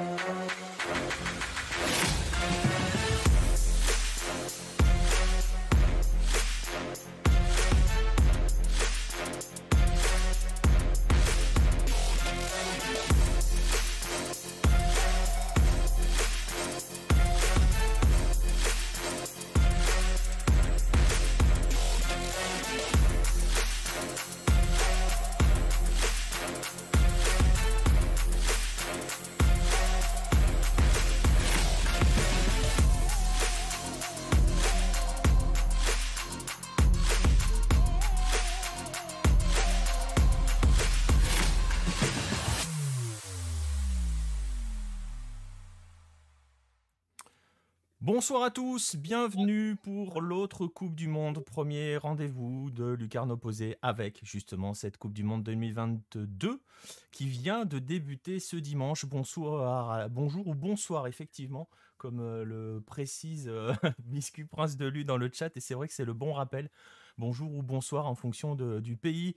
Thank you. Bonsoir à tous, bienvenue pour l'autre Coupe du Monde, premier rendez-vous de Lucarne Opposé avec justement cette Coupe du Monde 2022 qui vient de débuter ce dimanche. Bonsoir, bonjour ou bonsoir effectivement, comme euh, le précise Miscu euh, Prince de Lu dans le chat et c'est vrai que c'est le bon rappel. Bonjour ou bonsoir en fonction du pays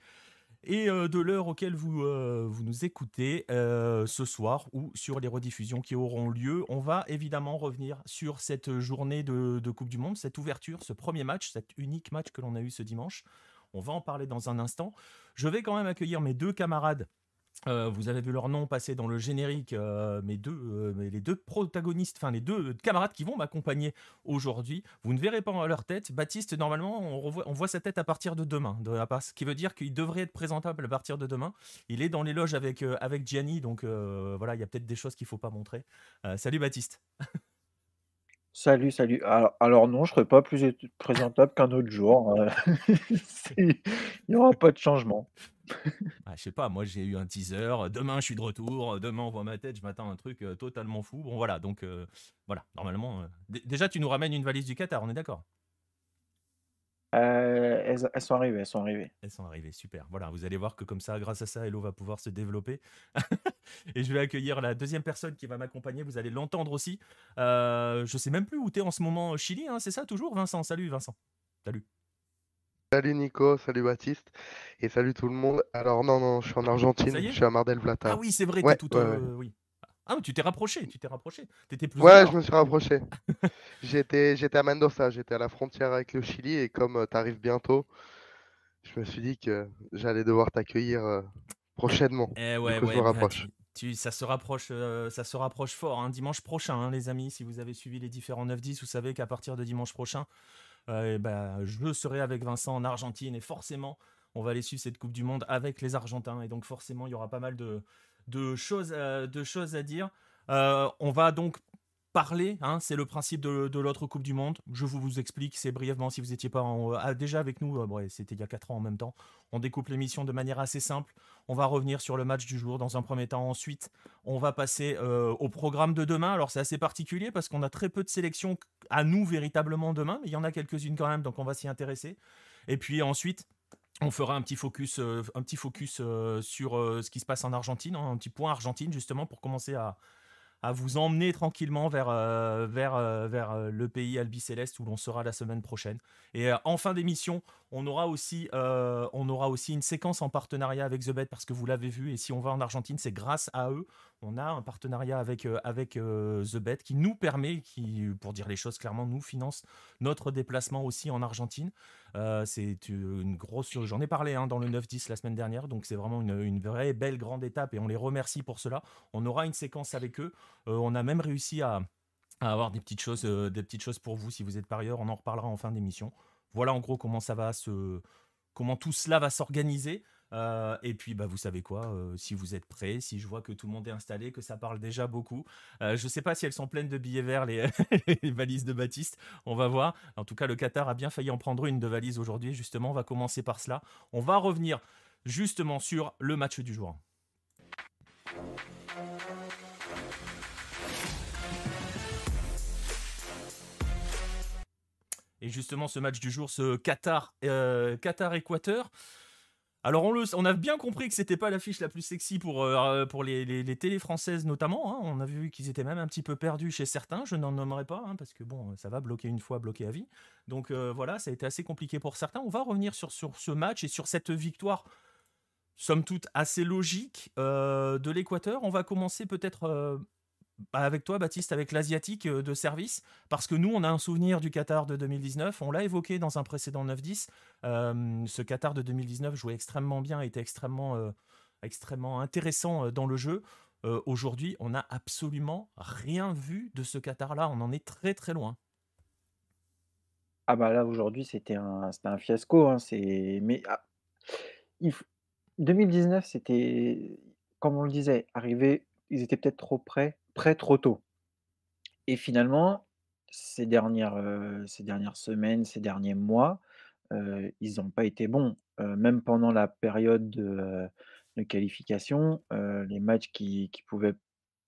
et euh, de l'heure auquel vous, euh, nous écoutez euh, ce soir ou sur les rediffusions qui auront lieu. On va évidemment revenir sur cette journée de, de Coupe du Monde, cette ouverture, ce premier match, cet unique match que l'on a eu ce dimanche. On va en parler dans un instant. Je vais quand même accueillir mes deux camarades euh, vous avez vu leur nom passer dans le générique, euh, mais deux, euh, mais les deux protagonistes, enfin les deux camarades qui vont m'accompagner aujourd'hui. Vous ne verrez pas leur tête. Baptiste, normalement, on, voit sa tête à partir de demain, de ce qui veut dire qu'il devrait être présentable à partir de demain. Il est dans les loges avec, avec Gianni, donc voilà, il y a peut-être des choses qu'il ne faut pas montrer. salut Baptiste. Salut, salut. Alors, non, je ne serai pas plus présentable qu'un autre jour. Il n'y aura pas de changement. Ah, je sais pas, moi j'ai eu un teaser, euh, demain je suis de retour, euh, demain on voit ma tête, je m'attends à un truc euh, totalement fou. Bon voilà, donc voilà, normalement. déjà, tu nous ramènes une valise du Qatar, on est d'accord elles, sont arrivées, elles sont arrivées. Elles sont arrivées, super. Voilà, vous allez voir que comme ça, grâce à ça, Hello va pouvoir se développer. et je vais accueillir la deuxième personne qui va m'accompagner, vous allez l'entendre aussi. je sais même plus où tu es en ce moment, au Chili, hein, c'est ça toujours Vincent, salut Vincent. Salut. Salut Nico, salut Baptiste et salut tout le monde. Alors non, non, je suis en Argentine, je suis à mardel del Plata. Ah oui, c'est vrai, tout Oui. Ah mais tu t'es rapproché, tu t'es rapproché. T'étais plus. Ouais, je me suis rapproché. j'étais, j'étais à Mendoza, j'étais à la frontière avec le Chili et comme euh, tu arrives bientôt, je me suis dit que j'allais devoir t'accueillir euh, prochainement. Et eh ouais, bah, Tu, ça se rapproche, euh, ça se rapproche fort. Hein. dimanche prochain, hein, les amis, si vous avez suivi les différents 9-10, vous savez qu'à partir de dimanche prochain, bah, je serai avec Vincent en Argentine et forcément, on va aller suivre cette Coupe du Monde avec les Argentins et donc forcément, il y aura pas mal de, euh, choses, à, dire. Euh, on va donc parler. Hein, c'est le principe de, l'autre Coupe du Monde. Je vous, vous explique, c'est brièvement si vous n'étiez pas euh, ah, déjà avec nous. Euh, c'était il y a 4 ans en même temps. On découpe l'émission de manière assez simple. On va revenir sur le match du jour dans un premier temps. Ensuite, on va passer euh, au programme de demain. Alors, c'est assez particulier parce qu'on a très peu de sélections à nous véritablement demain. Mais il y en a quelques-unes quand même, donc on va s'y intéresser. Et puis ensuite. On fera un petit focus, un petit focus sur ce qui se passe en Argentine, hein, un petit point Argentine justement pour commencer à, à vous emmener tranquillement vers, euh, vers, euh, vers euh, le pays albicéleste où l'on sera la semaine prochaine. Et en fin d'émission, on, aura aussi, on aura aussi une séquence en partenariat avec The Bet parce que vous l'avez vu. Et si on va en Argentine, c'est grâce à eux on a un partenariat avec, euh, avec euh, The Bet qui nous permet, qui, pour dire les choses clairement, nous finance notre déplacement aussi en Argentine. Euh, c'est une grosse. J'en ai parlé hein, dans le 9-10 la semaine dernière, donc c'est vraiment une, vraie belle grande étape et on les remercie pour cela. On aura une séquence avec eux. on a même réussi à, avoir des petites, choses, des petites choses pour vous si vous êtes parieur. On en reparlera en fin d'émission. Voilà en gros comment ça va se. comment tout cela va s'organiser. Euh, et puis, bah, vous savez quoi, euh, si vous êtes prêts, si je vois que tout le monde est installé, que ça parle déjà beaucoup. Euh, je ne sais pas si elles sont pleines de billets verts, les, valises de Baptiste. On va voir. En tout cas, le Qatar a bien failli en prendre une de valises aujourd'hui. Justement, on va commencer par cela. On va revenir justement sur le match du jour. Et justement, ce match du jour, ce Qatar, Qatar-Équateur. Alors on, le, on a bien compris que c'était pas l'affiche la plus sexy pour, euh, euh, pour les, les, télés françaises notamment. Hein. On a vu qu'ils étaient même un petit peu perdus chez certains. Je n'en nommerai pas hein, parce que bon, ça va bloquer une fois, bloquer à vie. Donc euh, voilà, ça a été assez compliqué pour certains. On va revenir sur, ce match et sur cette victoire, somme toute assez logique de l'Équateur. On va commencer peut-être bah, avec toi, Baptiste, avec l'Asiatique euh, de service, parce que nous, on a un souvenir du Qatar de 2019, on l'a évoqué dans un précédent 9-10, euh, ce Qatar de 2019 jouait extrêmement bien, était extrêmement, euh, extrêmement intéressant dans le jeu. Aujourd'hui, on n'a absolument rien vu de ce Qatar-là, on en est très très loin. Ah bah là aujourd'hui c'était un, fiasco. Hein. mais 2019 ah, c'était comme on le disait arrivé ils étaient peut-être trop près Près trop tôt. Et finalement, ces dernières, ces dernières semaines, ces derniers mois, ils n'ont pas été bons. même pendant la période de, qualification, les matchs qui, pouvaient,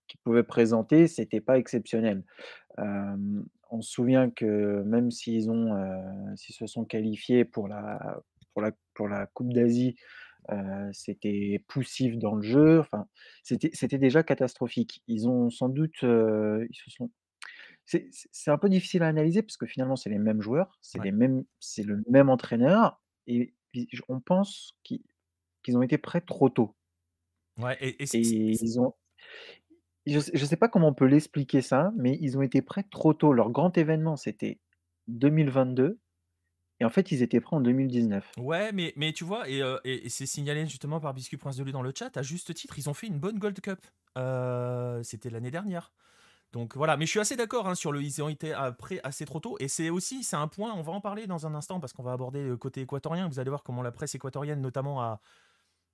qui pouvaient présenter, ce n'était pas exceptionnel. on se souvient que même s'ils se sont qualifiés pour la, pour la, pour la Coupe d'Asie c'était poussif dans le jeu, enfin, c'était déjà catastrophique. Ils ont sans doute, ils se sont. C'est un peu difficile à analyser parce que finalement c'est les mêmes joueurs, c'est les mêmes, c'est le même entraîneur et on pense qu'ils ont été prêts trop tôt. Ouais, et, ils ont. Je ne sais pas comment on peut l'expliquer ça, mais ils ont été prêts trop tôt. Leur grand événement, c'était 2022 en fait, ils étaient prêts en 2019. Ouais, mais, mais tu vois, euh, et, c'est signalé justement par Biscuit Prince de lui dans le chat, à juste titre, ils ont fait une bonne Gold Cup. Euh, c'était l'année dernière. Donc voilà, mais je suis assez d'accord hein, sur le ils ont été après ah, assez trop tôt et c'est aussi c'est un point, on va en parler dans un instant parce qu'on va aborder le côté équatorien, vous allez voir comment la presse équatorienne notamment a,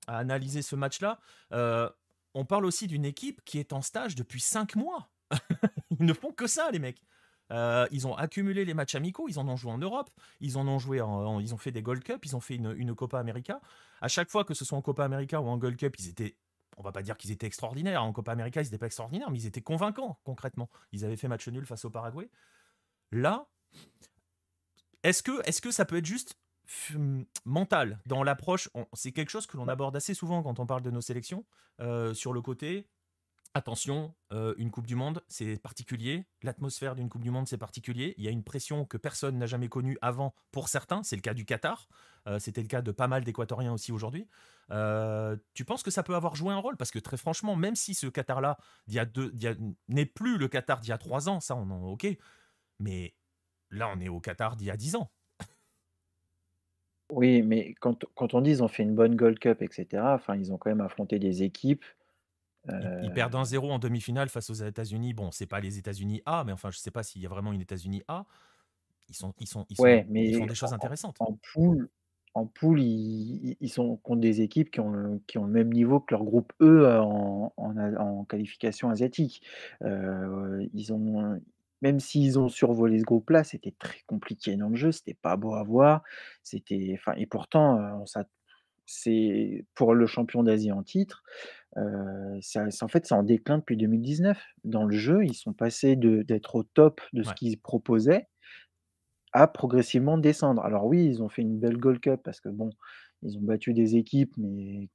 analysé ce match-là. Euh, on parle aussi d'une équipe qui est en stage depuis cinq mois. Ils ne font que ça les mecs. Euh, ils ont accumulé les matchs amicaux, ils en ont joué en Europe, ils en ont joué, en, ils ont fait des Gold Cup, ils ont fait une, Copa América. À chaque fois que ce soit en Copa América ou en Gold Cup, ils étaient on va pas dire qu'ils étaient extraordinaires. En Copa América, ils n'étaient pas extraordinaires, mais ils étaient convaincants, concrètement. Ils avaient fait match nul face au Paraguay. Là, est-ce que, est que ça peut être juste hum, mental dans l'approche C'est quelque chose que l'on aborde assez souvent quand on parle de nos sélections, euh, sur le côté attention, euh, une Coupe du Monde, c'est particulier. L'atmosphère d'une Coupe du Monde, c'est particulier. Il y a une pression que personne n'a jamais connue avant pour certains. C'est le cas du Qatar. Euh, c'était le cas de pas mal d'Équatoriens aussi aujourd'hui. Euh, tu penses que ça peut avoir joué un rôle Parce que très franchement, même si ce Qatar-là n'est plus le Qatar d'il y a trois ans, ça, on en OK. Mais là, on est au Qatar d'il y a dix ans. Oui, mais quand, on dit ils ont fait une bonne Gold Cup, etc., enfin, ils ont quand même affronté des équipes ils, perdent 1-0 en demi-finale face aux États-Unis. Bon, c'est pas les États-Unis A, mais enfin, je sais pas s'il y a vraiment une États-Unis A. Ils sont, ils sont, ils font des choses intéressantes. En poule, en poule, ils, sont contre des équipes qui ont, le, qui ont le même niveau que leur groupe E euh, en, en, qualification asiatique. Euh, ils ont, même s'ils ont survolé ce groupe-là, c'était très compliqué dans le jeu, c'était pas beau à voir. C'était, enfin, et pourtant, euh, on c'est pour le champion d'Asie en titre. en fait, c'est en déclin depuis 2019. Dans le jeu, ils sont passés d'être au top de ce qu'ils proposaient à progressivement descendre. Alors oui, ils ont fait une belle Gold Cup parce que bon, ils ont battu des équipes, mais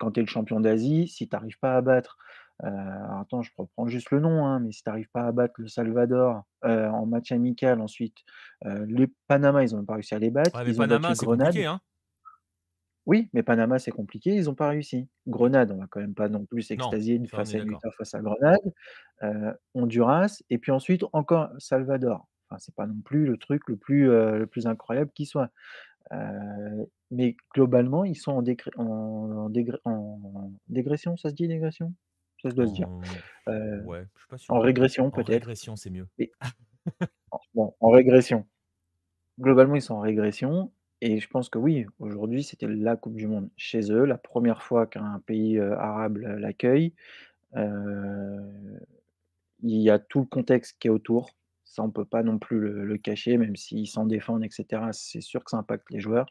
quand tu es le champion d'Asie, si tu n'arrives pas à battre, attends, je reprends juste le nom, hein, mais si tu n'arrives pas à battre le Salvador en match amical, ensuite, les Panama, ils n'ont pas réussi à les battre. ils ont battu Grenade. Oui, mais Panama, c'est compliqué, ils n'ont pas réussi. Grenade, on va quand même pas non plus s'extasier une face à face à Grenade. Euh, Honduras et puis ensuite encore Salvador. Enfin, c'est pas non plus le truc le plus, euh, le plus incroyable qui soit. Euh, mais globalement, ils sont en en en dégression, ça se dit dégression? Ça doit se dire. En régression peut-être? régression, c'est mieux. bon, en régression. Globalement, ils sont en régression et je pense que oui, aujourd'hui, c'était la Coupe du monde chez eux, la première fois qu'un pays, arabe l'accueille. il y a tout le contexte qui est autour. Ça, on peut pas non plus le cacher, même s'ils s'en défendent etc. c'est sûr que ça impacte les joueurs.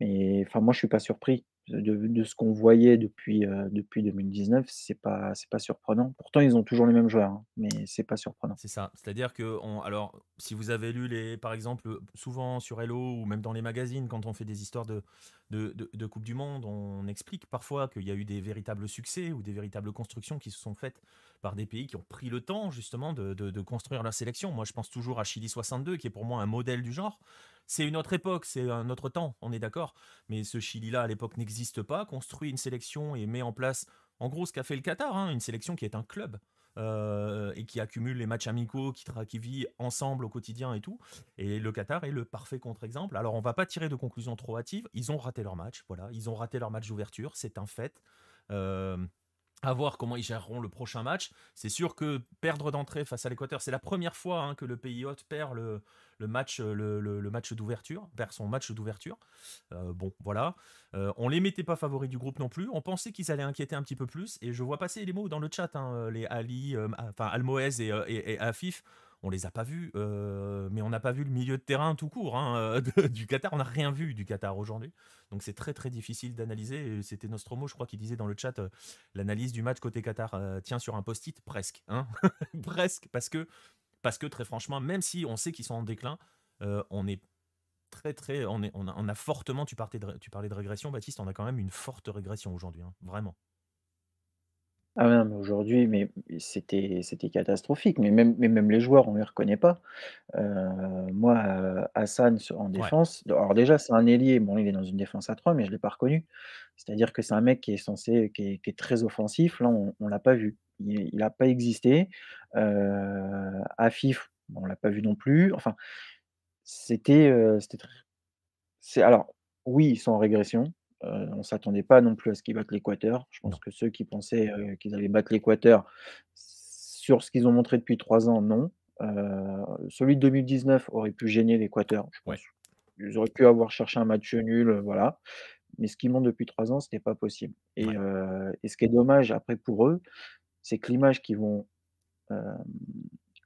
Mais moi, je suis pas surpris de, ce qu'on voyait depuis, euh, depuis 2019, c'est pas, c'est pas surprenant. Pourtant, ils ont toujours les mêmes joueurs, hein, mais c'est pas surprenant. C'est ça. C'est-à-dire que, on, alors, si vous avez lu, les, par exemple, souvent sur Hello ou même dans les magazines, quand on fait des histoires de, de, de, de Coupe du Monde, on explique parfois qu'il y a eu des véritables succès ou des véritables constructions qui se sont faites par des pays qui ont pris le temps, justement, de, de construire leur sélection. Moi, je pense toujours à Chili 62, qui est pour moi un modèle du genre. C'est une autre époque, c'est un autre temps, on est d'accord. Mais ce Chili-là, à l'époque, n'existe pas, construit une sélection et met en place, en gros, ce qu'a fait le Qatar, hein, une sélection qui est un club. Euh, et qui accumule les matchs amicaux, qui, vit ensemble au quotidien et tout. Et le Qatar est le parfait contre-exemple. Alors on va pas tirer de conclusions trop hâtives. Ils ont raté leur match, voilà. Ils ont raté leur match d'ouverture, c'est un fait. Euh, à voir comment ils géreront le prochain match. C'est sûr que perdre d'entrée face à l'Équateur, c'est la première fois hein, que le pays hôte perd le, match, euh, le, match d'ouverture, perd son match d'ouverture. Euh, bon, voilà. Euh, on les mettait pas favoris du groupe non plus. On pensait qu'ils allaient inquiéter un petit peu plus. Et je vois passer les mots dans le chat, hein, les Ali, enfin Almoez et, et Afif on les a pas vus, euh, mais on n'a pas vu le milieu de terrain tout court hein, euh, du Qatar. On n'a rien vu du Qatar aujourd'hui. Donc c'est très très difficile d'analyser. C'était Nostromo, je crois, qui disait dans le chat euh, l'analyse du match côté Qatar tient sur un post-it presque, hein. presque, parce que parce que très franchement, même si on sait qu'ils sont en déclin, on est très très, on, est, on, a, fortement. Tu, tu parlais de régression, Baptiste. On a quand même une forte régression aujourd'hui, hein, vraiment. Ah mais aujourd'hui, mais c'était c'était catastrophique. Mais même mais même les joueurs, on les reconnaît pas. Euh, moi, euh, Hassan en défense alors déjà, c'est un ailier, bon, il est dans une défense à 3, mais je l'ai pas reconnu. C'est-à-dire que c'est un mec qui est censé qui est très offensif, là, on ne l'a pas vu. Il n'a pas existé. À euh, FIF, on l'a pas vu non plus. Enfin, c'était, c'est alors oui, ils sont en régression. Euh, on ne s'attendait pas non plus à ce qu'ils battent l'Équateur. Je pense que ceux qui pensaient euh, qu'ils allaient battre l'Équateur, sur ce qu'ils ont montré depuis trois ans, non. Euh, celui de 2019 aurait pu gêner l'Équateur. Ils auraient pu avoir cherché un match nul, voilà. Mais ce qu'ils montrent depuis trois ans, ce n'est pas possible. Et, et, ce qui est dommage après pour eux, c'est que l'image qu'ils vont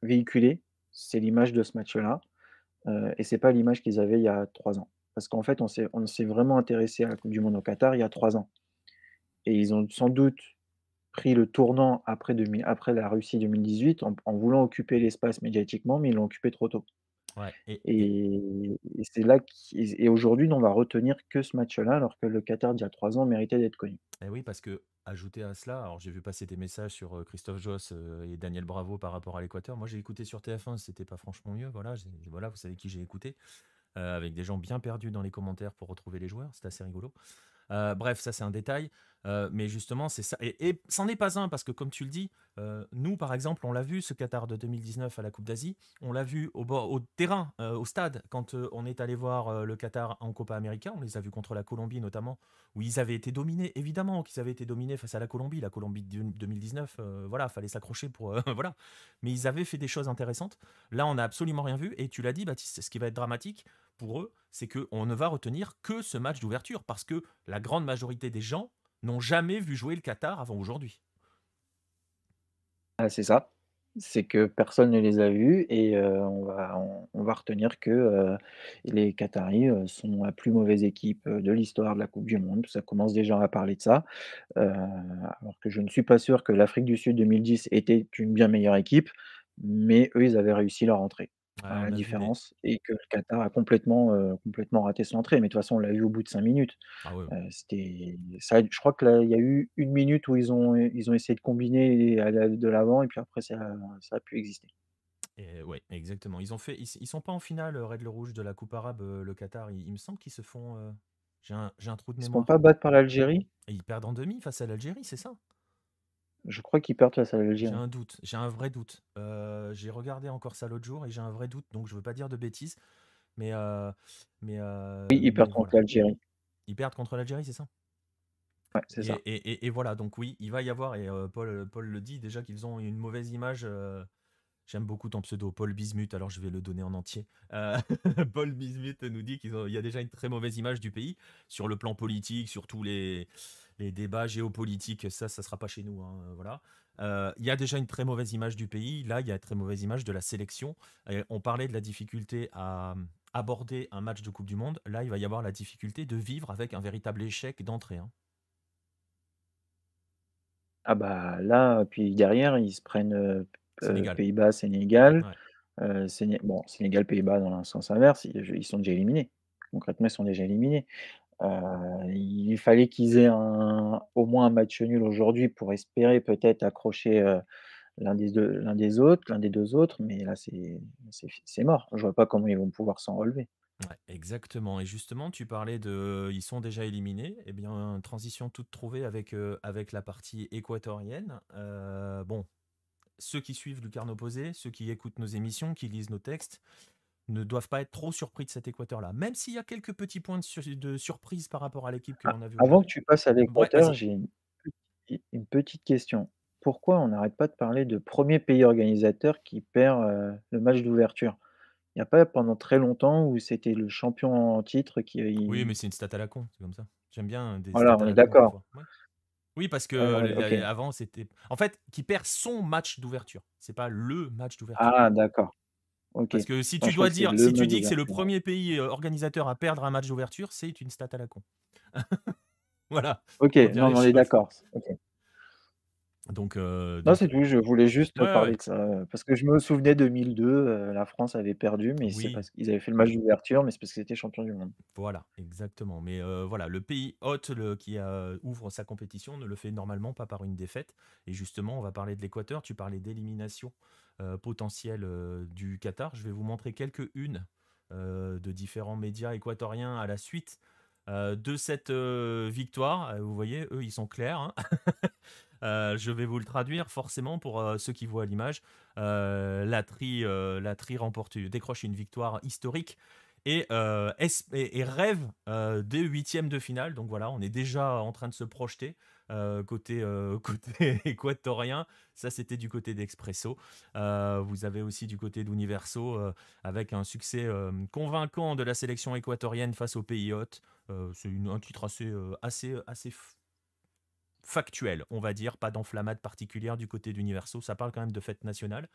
véhiculer, c'est l'image de ce match-là. et ce n'est pas l'image qu'ils avaient il y a trois ans parce qu'en fait, on s'est, vraiment intéressé à la Coupe du Monde au Qatar il y a trois ans. Et ils ont sans doute pris le tournant après, la Russie 2018 en, voulant occuper l'espace médiatiquement, mais ils l'ont occupé trop tôt. et, c'est là et aujourd'hui, on va retenir que ce match-là, alors que le Qatar d'il y a trois ans méritait d'être connu. Et eh oui, parce que ajouter à cela, alors j'ai vu passer des messages sur euh, Christophe Joss euh, et Daniel Bravo par rapport à l'Équateur. Moi, j'ai écouté sur TF1, c'était pas franchement mieux. Voilà, voilà, vous savez qui j'ai écouté. Euh, avec des gens bien perdus dans les commentaires pour retrouver les joueurs. c'est assez rigolo. Euh, bref, ça c'est un détail. Euh, mais justement, c'est ça. Et, c'en est pas un, parce que comme tu le dis, nous, par exemple, on l'a vu, ce Qatar de 2019 à la Coupe d'Asie, on l'a vu au, au terrain, au stade, quand on est allé voir le Qatar en Copa América, on les a vus contre la Colombie notamment, où ils avaient été dominés, évidemment qu'ils avaient été dominés face à la Colombie, la Colombie de 2019, voilà, fallait s'accrocher pour... voilà. Mais ils avaient fait des choses intéressantes. Là, on n'a absolument rien vu, et tu l'as dit, Baptiste, ce qui va être dramatique, pour eux, c'est qu'on ne va retenir que ce match d'ouverture, parce que la grande majorité des gens n'ont jamais vu jouer le Qatar avant aujourd'hui. Ah, c'est ça. C'est que personne ne les a vus et euh, on, va, on, va retenir que euh, les Qataris euh, sont la plus mauvaise équipe de l'histoire de la Coupe du Monde. Ça commence déjà à parler de ça. alors que je ne suis pas sûr que l'Afrique du Sud 2010 était une bien meilleure équipe, mais eux, ils avaient réussi leur entrée la différence et que le Qatar a complètement, euh, complètement raté son entrée. Mais de toute façon, on l'a eu au bout de 5 minutes. Ah euh, c'était ça je crois que il y a eu une minute où ils ont ils ont essayé de combiner de l'avant et puis après ça ça a pu exister Et ouais, exactement. Ils ont fait ils sont pas en finale, euh, Red le Rouge de la coupe arabe, le Qatar? Il me semble qu'ils se font, j'ai un un trou de Ils se font pas battre par l'Algérie? ils perdent en demi face à l'Algérie, c'est ça? Je crois qu'ils perdent face à l'Algérie. J'ai un doute, j'ai un vrai doute. Euh, j'ai regardé encore ça l'autre jour et j'ai un vrai doute, donc je ne veux pas dire de bêtises. Mais. Euh, mais euh, oui, ils perdent contre l'Algérie. Ils perdent contre l'Algérie, c'est ça Ouais, c'est et, ça. Et, et, voilà, donc oui, il va y avoir, et Paul, Paul le dit déjà, qu'ils ont une mauvaise image. J'aime beaucoup ton pseudo, Paul Bismuth, alors je vais le donner en entier. Paul Bismuth nous dit qu'il y a déjà une très mauvaise image du pays sur le plan politique, sur tous les, les débats géopolitiques, ça, ça sera pas chez nous. Hein, voilà. Euh, il y a déjà une très mauvaise image du pays. Là, il y a une très mauvaise image de la sélection. on parlait de la difficulté à aborder un match de Coupe du Monde. Là, il va y avoir la difficulté de vivre avec un véritable échec d'entrée. Hein. Ah bah là, puis derrière, ils se prennent euh, Pays-Bas, Sénégal. Euh, bon, Sénégal, Pays-Bas dans le sens inverse, ils sont déjà éliminés. Concrètement, ils sont déjà éliminés il fallait qu'ils aient un, au moins un match nul aujourd'hui pour espérer peut-être accrocher euh, l'un des, deux, des autres, l'un des deux autres, mais là c'est, mort. Je vois pas comment ils vont pouvoir s'en relever. exactement. Et justement, tu parlais de ils sont déjà éliminés. Eh bien, transition toute trouvée avec, euh, avec la partie équatorienne. Euh, bon, ceux qui suivent le Opposé, ceux qui écoutent nos émissions, qui lisent nos textes, ne doivent pas être trop surpris de cet équateur-là. Même s'il y a quelques petits points de, surprise par rapport à l'équipe que ah, l'on a vu. Avant que tu passes avec l'équateur, j'ai une, petite question. Pourquoi on n'arrête pas de parler de premier pays organisateur qui perd euh, le match d'ouverture Il n'y a pas pendant très longtemps où c'était le champion en titre qui. Euh, oui, mais c'est une stat à la con, c'est comme ça. J'aime bien des. Voilà, on est d'accord. Oui, parce que avant, c'était. En fait, qui perd son match d'ouverture. C'est pas le match d'ouverture. Ah, d'accord. Parce que si ah, tu dois dire, si tu dis que c'est le premier pays euh, organisateur à perdre un match d'ouverture, c'est une stat à la con. voilà. Ok, on est d'accord. Donc, euh, Non, c'est tout. Je voulais juste parler de ça. Euh, parce que je me souvenais 2002, la France avait perdu, mais c'est parce qu'ils avaient fait le match d'ouverture, mais c'est parce qu'ils étaient champions du monde. Voilà, exactement. Mais voilà, le pays hôte qui ouvre sa compétition ne le fait normalement pas par une défaite. Et justement, on va parler de l'Équateur. Tu parlais d'élimination euh, potentiel euh, du Qatar. Je vais vous montrer quelques unes euh, de différents médias équatoriens à la suite de cette victoire. Vous voyez, eux, ils sont clairs. Hein. je vais vous le traduire forcément pour ceux qui voient l'image. la tri, la remporte, décroche une victoire historique et, et rêve des huitièmes de finale. Donc voilà, on est déjà en train de se projeter euh, euh, côté, équatorien, ça c'était du côté d'Expresso. Euh, vous avez aussi du côté d'Universo, avec un succès convaincant de la sélection équatorienne face aux pays hôtes. C'est un titre assez, factuel, on va dire, pas d'enflammade particulière du côté d'Universo, ça parle quand même de fête nationale.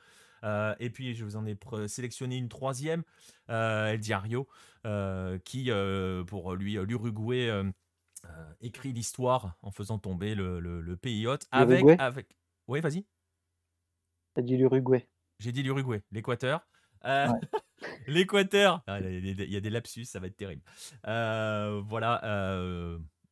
et puis je vous en ai sélectionné une troisième, El Diario, qui pour lui, l'Uruguay euh, écrit l'histoire en faisant tomber le, le, pays hôte avec, avec. Oui, vas-y. T'as dit l'Uruguay. J'ai dit l'Uruguay, l'Équateur. Euh, L'Équateur. Ah, il y a des lapsus, ça va être terrible. Euh, voilà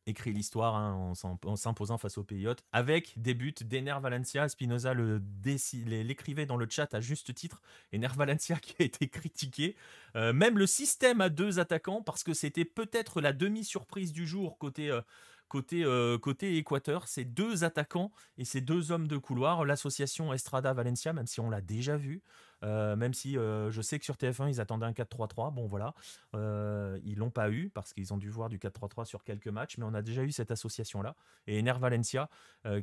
écrit l'histoire hein, en s'imposant face aux Payotes, avec des buts d'Ener Valencia. Spinoza l'écrivait dans le chat à juste titre. Ener Valencia qui a été critiqué. Euh, même le système à deux attaquants, parce que c'était peut-être la demi-surprise du jour côté. Euh, côté, euh, côté Équateur, ces deux attaquants et ces deux hommes de couloir, l'association Estrada Valencia, même si on l'a déjà vu, euh, même si euh, je sais que sur TF1, ils attendaient un 4-3-3. Bon, voilà. Euh, ils l'ont pas eu parce qu'ils ont dû voir du 4-3-3 sur quelques matchs, mais on a déjà eu cette association-là. Et Ener Valencia,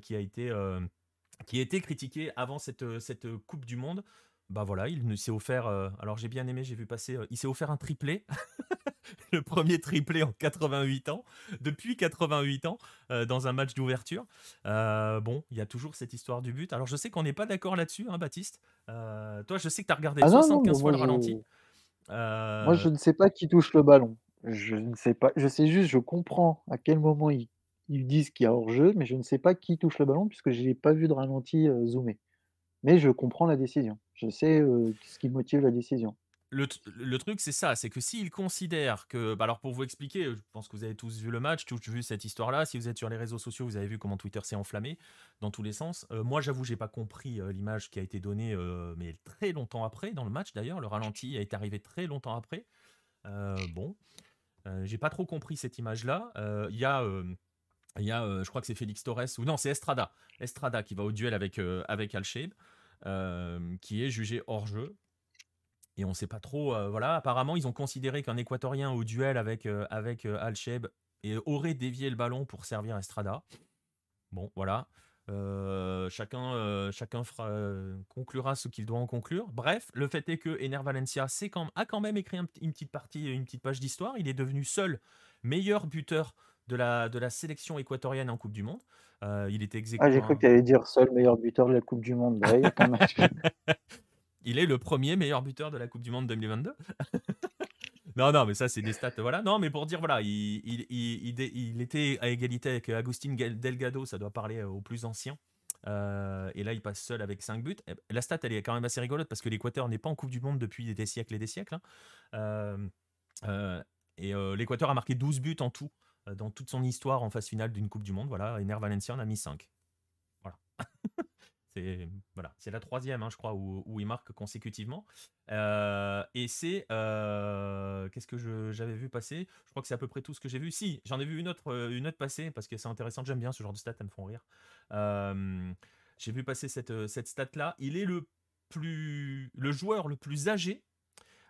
qui a été qui a été critiqué avant cette, cette Coupe du Monde bah voilà, il, s'est offert. Euh, alors j'ai bien aimé, j'ai vu passer. Euh, il s'est offert un triplé, le premier triplé en 88 ans, depuis 88 ans, euh, dans un match d'ouverture. bon, il y a toujours cette histoire du but. Alors je sais qu'on n'est pas d'accord là-dessus, hein, Baptiste. toi, je sais que tu as regardé 75 ah fois le ralenti. Moi, je ne sais pas qui touche le ballon. Je ne sais pas. Je sais juste, je comprends à quel moment ils, ils disent qu'il y a hors-jeu, mais je ne sais pas qui touche le ballon puisque je n'ai pas vu de ralenti zoomé mais je comprends la décision. Je sais ce qui motive la décision. Le, truc, c'est ça, c'est que s'il considèrent que. Bah, alors, pour vous expliquer, je pense que vous avez tous vu le match, tous vu cette histoire-là. Si vous êtes sur les réseaux sociaux, vous avez vu comment Twitter s'est enflammé dans tous les sens. moi, j'avoue, j'ai pas compris l'image qui a été donnée, mais très longtemps après, dans le match d'ailleurs. Le ralenti est arrivé très longtemps après. bon, j'ai pas trop compris cette image-là. Il y a. Il y a, je crois que c'est Félix Torres, ou non, c'est Estrada. Estrada qui va au duel avec, avec al euh, qui est jugé hors jeu et on ne sait pas trop. Euh, voilà, apparemment, ils ont considéré qu'un Équatorien au duel avec, euh, avec al et aurait dévié le ballon pour servir Estrada. Bon, voilà. chacun chacun fera, conclura ce qu'il doit en conclure. Bref, le fait est que Ener Valencia quand, a quand même écrit une petite partie, une petite page d'histoire. Il est devenu seul meilleur buteur de la, de la sélection équatorienne en Coupe du Monde. Euh, il était Ah, j'ai cru que tu allais dire seul meilleur buteur de la Coupe du Monde. Bah il est le premier meilleur buteur de la Coupe du Monde 2022. non, non, mais ça, c'est des stats. Voilà. Non, mais pour dire, voilà, il, il, il- était à égalité avec Agustin Delgado, ça doit parler aux plus anciens. Euh, et là, il passe seul avec 5 buts. Eh, la stat, elle est quand même assez rigolote parce que l'Équateur n'est pas en Coupe du Monde depuis des siècles et des siècles. Hein. Euh, et l'Équateur a marqué 12 buts en tout euh, dans toute son histoire en phase finale d'une Coupe du Monde. Voilà, Ener Valencia en a mis 5. Voilà. c'est voilà, la troisième, hein, je crois, où, il marque consécutivement. Euh, et c'est. Euh, qu'est-ce que j'avais vu passer Je crois que c'est à peu près tout ce que j'ai vu. Si, j'en ai vu une autre, une autre passer, parce que c'est intéressant, j'aime bien ce genre de stats, elles me font rire. j'ai vu passer cette, cette stat-là. Il est le, plus, le joueur le plus âgé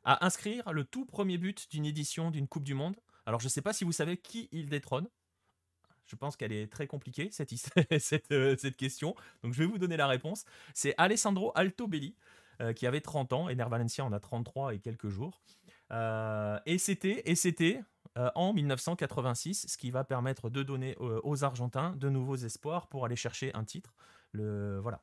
à inscrire le tout premier but d'une édition d'une Coupe du Monde alors je ne sais pas si vous savez qui il détrône. Je pense qu'elle est très compliquée, cette, euh, cette, question. Donc je vais vous donner la réponse. C'est Alessandro Altobelli, euh, qui avait 30 ans. Ener Valencia en a 33 et quelques jours. Euh, et c'était, et en 1986, ce qui va permettre de donner aux Argentins de nouveaux espoirs pour aller chercher un titre. Le, voilà.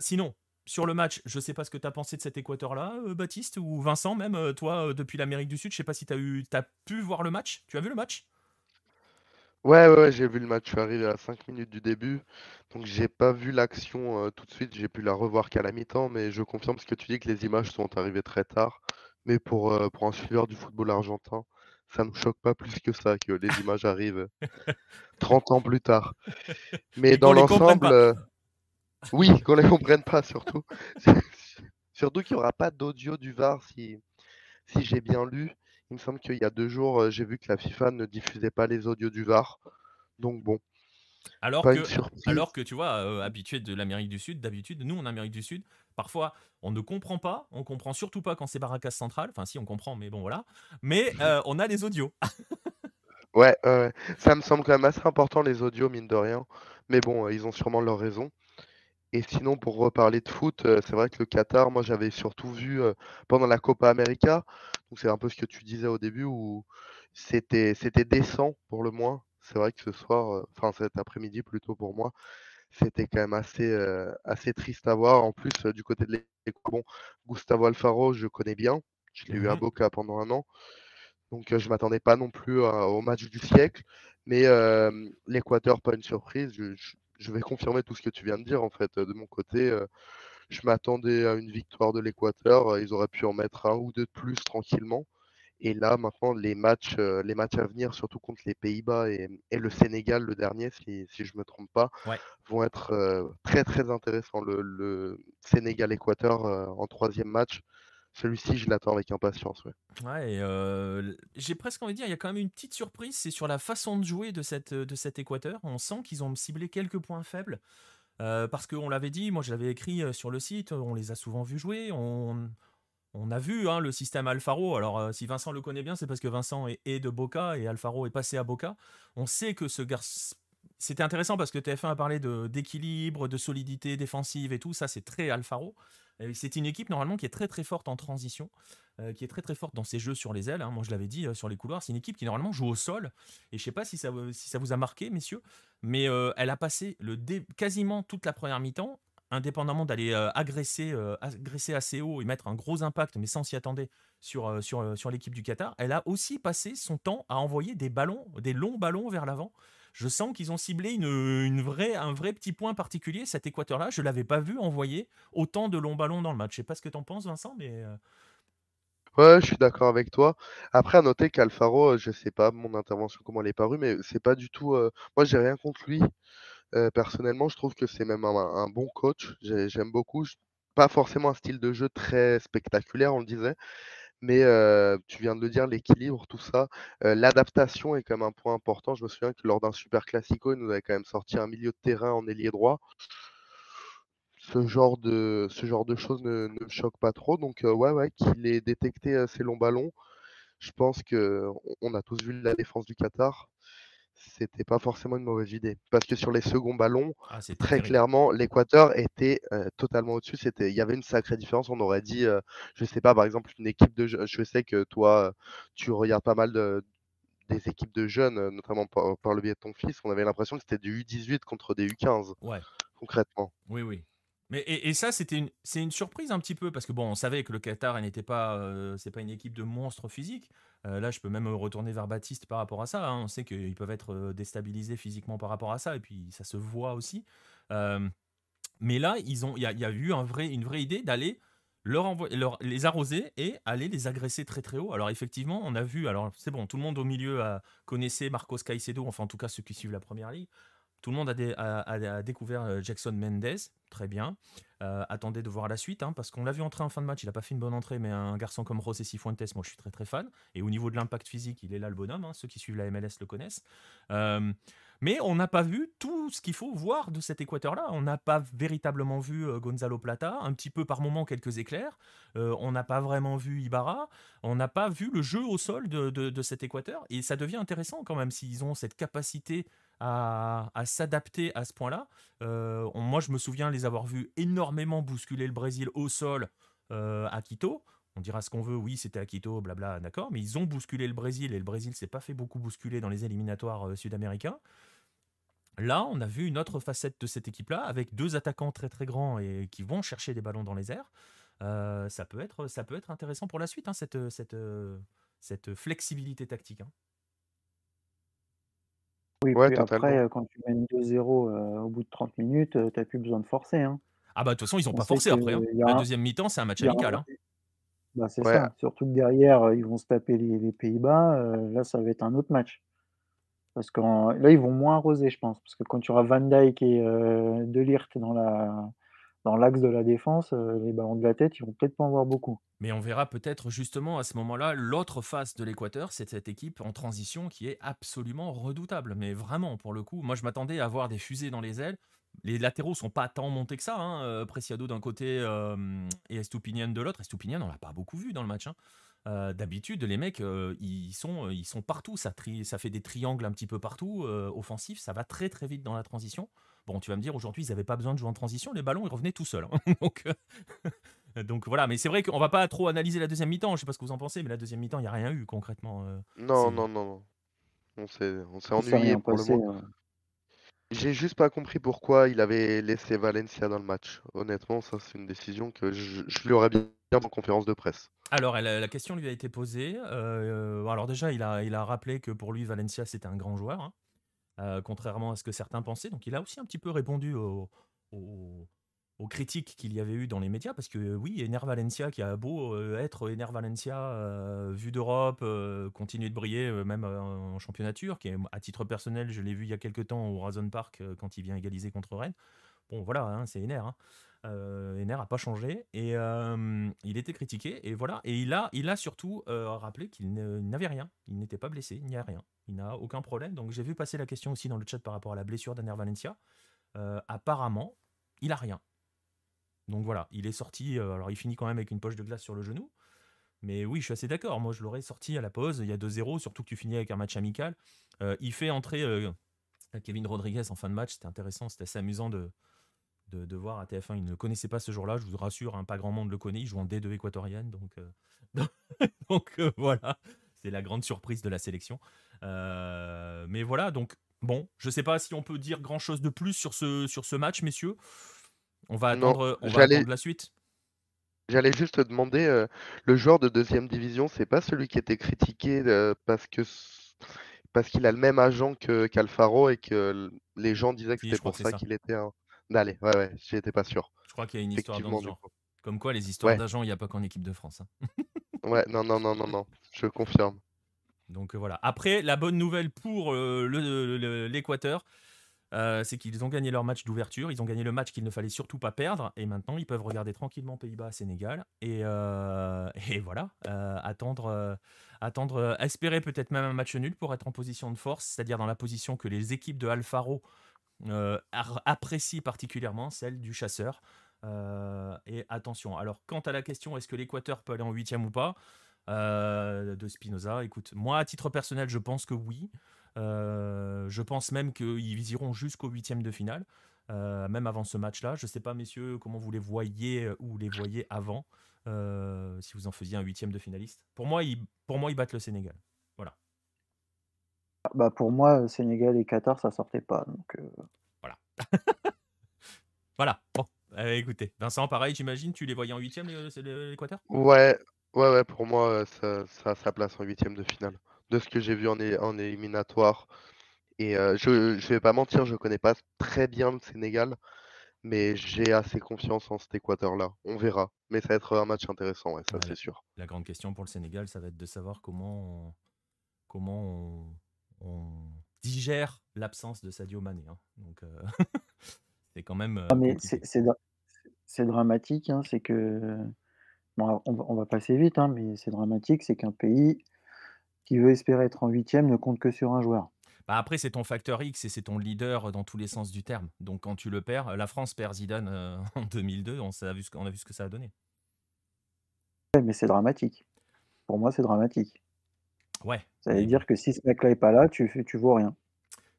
sinon, sur le match, je sais pas ce que tu as pensé de cet équateur-là, euh, Baptiste, ou Vincent, même, euh, toi, euh, depuis l'Amérique du Sud, je sais pas si tu as, eu, as pu voir le match. Tu as vu le match Ouais, ouais, j'ai vu le match. Je suis arrivé à 5 minutes du début. Donc, j'ai pas vu l'action tout de suite. J'ai pu la revoir qu'à la mi-temps. Mais je confirme ce que tu dis que les images sont arrivées très tard. Mais pour, pour un suiveur du football argentin, ça ne me choque pas plus que ça que les images arrivent 30 ans plus tard. Mais dans l'ensemble. Oui, qu'on ne comprenne pas surtout. surtout qu'il n'y aura pas d'audio du VAR si, si j'ai bien lu. Il me semble qu'il y a deux jours, euh, j'ai vu que la FIFA ne diffusait pas les audios du VAR. Donc bon. Alors que, tu vois, euh, habitué de l'Amérique du Sud, d'habitude, nous en Amérique du Sud, parfois on ne comprend pas, on comprend surtout pas quand c'est Baracas Central, enfin si on comprend, mais bon voilà, mais euh, on a les audios. ouais, ça me semble quand même assez important les audios, mine de rien, mais bon, ils ont sûrement leur raison. Et sinon, pour reparler de foot, euh, c'est vrai que le Qatar, moi j'avais surtout vu euh, pendant la Copa América, donc c'est un peu ce que tu disais au début, où c'était décent pour le moins. C'est vrai que ce soir, euh, enfin cet après-midi plutôt pour moi, c'était quand même assez, assez triste à voir. En plus, du côté de l'équipe, bon, Gustavo Alfaro, je connais bien. Je l'ai eu à mhm. Boca pendant un an. Donc, je ne m'attendais pas non plus au match du siècle. Mais l'Équateur, pas une surprise. je, je vais confirmer tout ce que tu viens de dire, en fait. De mon côté, euh, je m'attendais à une victoire de l'Équateur. Euh, ils auraient pu en mettre un ou deux de plus tranquillement. Et là, maintenant, les matchs, euh, les matchs à venir, surtout contre les Pays-Bas et, le Sénégal, le dernier, si, je ne me trompe pas, vont être très, très intéressants. Le, Sénégal-Équateur en troisième match, celui-ci, je l'attends avec impatience. Ouais, euh, j'ai presque envie de dire, il y a quand même une petite surprise, c'est sur la façon de jouer de, cette, de cet Équateur. On sent qu'ils ont ciblé quelques points faibles. Euh, parce qu'on l'avait dit, moi je l'avais écrit euh, sur le site, on les a souvent vus jouer, on, a vu hein, le système Alfaro. Alors, euh, si Vincent le connaît bien, c'est parce que Vincent est, de Boca et Alfaro est passé à Boca. On sait que ce garçon. C'était intéressant parce que TF1 a parlé d'équilibre, de, solidité défensive et tout. Ça, c'est très Alfaro c'est une équipe normalement qui est très très forte en transition, euh, qui est très très forte dans ses jeux sur les ailes. Hein. Moi je l'avais dit euh, sur les couloirs, c'est une équipe qui normalement joue au sol. Et je sais pas si ça, euh, vous a marqué, messieurs, mais elle a passé le quasiment toute la première mi-temps indépendamment d'aller agresser, agresser assez haut et mettre un gros impact, mais sans s'y attendre, sur, sur, sur l'équipe du Qatar, elle a aussi passé son temps à envoyer des ballons, des longs ballons vers l'avant je sens qu'ils ont ciblé une, vraie, un vrai petit point particulier, cet équateur-là. Je ne l'avais pas vu envoyer autant de longs ballons dans le match. Je ne sais pas ce que tu en penses, Vincent, mais. Euh, ouais, je suis d'accord avec toi. Après, à noter qu'Alfaro, euh, je ne sais pas mon intervention comment elle est parue, mais c'est pas du tout. Euh, moi, j'ai rien contre lui. personnellement, je trouve que c'est même un, bon coach. J'aime beaucoup. Pas forcément un style de jeu très spectaculaire, on le disait, mais tu viens de le dire, l'équilibre, tout ça, l'adaptation est quand même un point important. Je me souviens que lors d'un Super Classico, il nous avait quand même sorti un milieu de terrain en ailier droit. Ce genre de, ce genre de choses ne, choque pas trop. Donc, ouais, ouais, qu'il ait détecté ces longs ballons, je pense qu'on a tous vu la défense du Qatar c'était pas forcément une mauvaise idée. Parce que sur les seconds ballons, ah, très clairement, l'Équateur était euh, totalement au-dessus. C'était, il y avait une sacrée différence. On aurait dit, euh, je sais pas, par exemple, une équipe de, je sais que toi, tu regardes pas mal des équipes de jeunes, euh, notamment par, le biais de ton fils. On avait l'impression que c'était du U18 contre des U15. Ouais. Concrètement. Oui, oui. Mais et, ça, c'était c'est une surprise un petit peu parce que bon, on savait que le Qatar n'était pas, euh, c'est pas une équipe de monstres physiques. Euh, là, je peux même retourner vers Baptiste par rapport à ça. Hein. On sait qu'ils peuvent être euh, déstabilisés physiquement par rapport à ça, et puis ça se voit aussi. mais là, ils ont, il y, a eu un vrai, une vraie idée d'aller leur, les arroser et aller les agresser très très haut. Alors effectivement, on a vu, alors c'est bon, tout le monde au milieu connaissait Marcos Caicedo, enfin en tout cas ceux qui suivent la première ligue. Tout le monde a, découvert euh, Jackson Mendes, très bien. Euh, attendez de voir la suite, hein, parce qu'on l'a vu entrer en fin de match, il n'a pas fait une bonne entrée, mais un garçon comme et Sifuentes, moi je suis très très fan. Et au niveau de l'impact physique, il est là le bonhomme, hein. ceux qui suivent la MLS le connaissent. Euh, mais on n'a pas vu tout ce qu'il faut voir de cet équateur-là. On n'a pas véritablement vu euh, Gonzalo Plata, un petit peu par moment quelques éclairs. Euh, on n'a pas vraiment vu Ibarra. On n'a pas vu le jeu au sol de, cet équateur. Et ça devient intéressant quand même s'ils ont cette capacité à, à s'adapter à ce point-là. Euh, moi, je me souviens les avoir vus énormément bousculer le Brésil au sol à Quito. On dira ce qu'on veut, oui, c'était à Quito, blabla, d'accord, mais ils ont bousculé le Brésil et le Brésil s'est pas fait beaucoup bousculer dans les éliminatoires sud-américains. Là, on a vu une autre facette de cette équipe-là, avec deux attaquants très très grands et qui vont chercher des ballons dans les airs. Euh, ça, peut être, ça peut être intéressant pour la suite, hein, cette, cette, euh, cette flexibilité tactique. Hein. Oui, après, euh, quand tu mènes 2-0 au bout de 30 minutes, tu n'as plus besoin de forcer. Hein. Ah bah de toute façon, ils n'ont pas forcé après. La deuxième mi-temps, c'est un match amical. Bah, c'est ça. Surtout que derrière, ils vont se taper les Pays-Bas. là, ça va être un autre match. Parce que là, ils vont moins arroser, je pense. Parce que quand tu auras Van Dyke et euh, Delirte dans la dans l'axe de la défense, euh, les ballons de la tête, ils vont peut-être pas en voir beaucoup. Mais on verra peut-être justement à ce moment-là l'autre face de l'équateur, c'est cette équipe en transition qui est absolument redoutable. Mais vraiment, pour le coup, moi je m'attendais à voir des fusées dans les ailes. Les latéraux sont pas tant montés que ça. Hein. Euh, Preciado d'un côté et Estupinian de l'autre. Estupinian, on l'a pas beaucoup vu dans le match. Hein. Euh, d'habitude, les mecs, euh, euh, ils, sont, partout. Ça, fait des triangles un petit peu partout. offensif, ça va très très vite dans la transition. Bon, tu vas me dire, aujourd'hui, ils n'avaient pas besoin de jouer en transition. Les ballons, ils revenaient tout seuls. Hein. donc, voilà. Mais c'est vrai qu'on va pas trop analyser la deuxième mi-temps. Je sais pas ce que vous en pensez, mais la deuxième mi-temps, il n'y a rien eu concrètement. non, non, non, On s'est ennuyé pour le moment. Hein. J'ai juste pas compris pourquoi il avait laissé Valencia dans le match. Honnêtement, ça c'est une décision que je, lui aurais bien en conférence de presse. Alors la question lui a été posée. Euh, alors déjà, il a, il a rappelé que pour lui, Valencia c'était un grand joueur, hein. euh, contrairement à ce que certains pensaient. Donc il a aussi un petit peu répondu au, aux critiques qu'il y avait eu dans les médias, parce que oui, Ener Valencia, qui a beau euh, être Ener Valencia, euh, vu d'Europe, euh, continuer de briller, même en championnature qui à titre personnel, je l'ai vu il y a quelques temps au Razon Park, quand il vient égaliser contre Rennes. Bon, voilà, hein, c'est Ener. Hein. Ener n'a pas changé, et il était critiqué, et voilà. Et il a, il a surtout rappelé qu'il n'avait rien, il n'était pas blessé, il n'y a rien, il n'a aucun problème. Donc j'ai vu passer la question aussi dans le chat par rapport à la blessure d'Ener Valencia. apparemment, il a rien. Donc voilà, il est sorti. Euh, alors il finit quand même avec une poche de glace sur le genou. Mais oui, je suis assez d'accord. Moi, je l'aurais sorti à la pause. Il y a 2-0, surtout que tu finis avec un match amical. Euh, il fait entrer euh, Kevin Rodriguez en fin de match. C'était intéressant, c'était assez amusant de, de, voir à TF1. Il ne connaissait pas ce jour-là. Je vous rassure, hein, pas grand monde le connaît. Il joue en D2 équatorienne. Donc, donc voilà, c'est la grande surprise de la sélection. mais voilà, donc bon, je ne sais pas si on peut dire grand-chose de plus sur ce, sur ce match, messieurs. On va attendre, on va attendre la suite. J'allais juste te demander, euh, le joueur de deuxième division, c'est pas celui qui était critiqué euh, parce que parce qu'il a le même agent que qu'Alfaro et que les gens disaient que c'était pour ça, qu'il était un. ouais, ouais, j'étais pas sûr. Je crois qu'il y a une histoire dans Comme quoi, les histoires d'agents, il n'y a pas qu'en équipe de France. Hein. ouais, non, non, non, non, non, je confirme. Donc euh, voilà. Après, la bonne nouvelle pour l'Équateur, euh, c'est qu'ils ont gagné leur match d'ouverture, ils ont gagné le match qu'il ne fallait surtout pas perdre, et maintenant ils peuvent regarder tranquillement Pays-Bas, Sénégal, et, euh, voilà, euh, attendre, attendre espérer peut-être même un match nul pour être en position de force, c'est-à-dire dans la position que les équipes de Alfaro apprécient particulièrement, celle du chasseur. et attention, alors quant à la question, est-ce que l'Équateur peut aller en huitième ou pas de Spinoza, écoute, moi à titre personnel, je pense que oui. Euh, je pense même qu'ils iront jusqu'au huitième de finale, euh, même avant ce match-là. Je ne sais pas, messieurs, comment vous les voyez euh, ou les voyez avant, si vous en faisiez un huitième de finaliste. Pour moi, ils, pour moi, ils battent le Sénégal. Voilà. Ah, bah pour moi, Sénégal et Qatar, ça sortait pas. Donc Voilà. voilà. Bon. écoutez, Vincent, pareil, j'imagine, tu les voyais en huitième, l'Équateur Ouais, ouais, ouais, pour moi, ça, ça, ça place en huitième de finale de ce que j'ai vu en, éliminatoire. Et euh, je ne vais pas mentir, je ne connais pas très bien le Sénégal, mais j'ai assez confiance en cet Équateur-là. On verra. Mais ça va être un match intéressant, ouais, ça c'est sûr. La grande question pour le Sénégal, ça va être de savoir comment on, comment on, digère l'absence de Sadio Mané. Hein. Donc euh, c'est quand même. Euh, ah, c'est dramatique, hein, c'est que. on, va, passer vite, hein, mais c'est dramatique, c'est qu'un pays qui veut espérer être en huitième ne compte que sur un joueur. Bah après, c'est ton facteur X et c'est ton leader dans tous les sens du terme. Donc quand tu le perds, la France perd Zidane euh, en 2002, on, a vu ce, a vu ce que ça a donné. mais c'est dramatique. Pour moi, c'est dramatique. Ouais. Ça veut dire que si ce mec-là n'est pas là, tu, tu vois rien.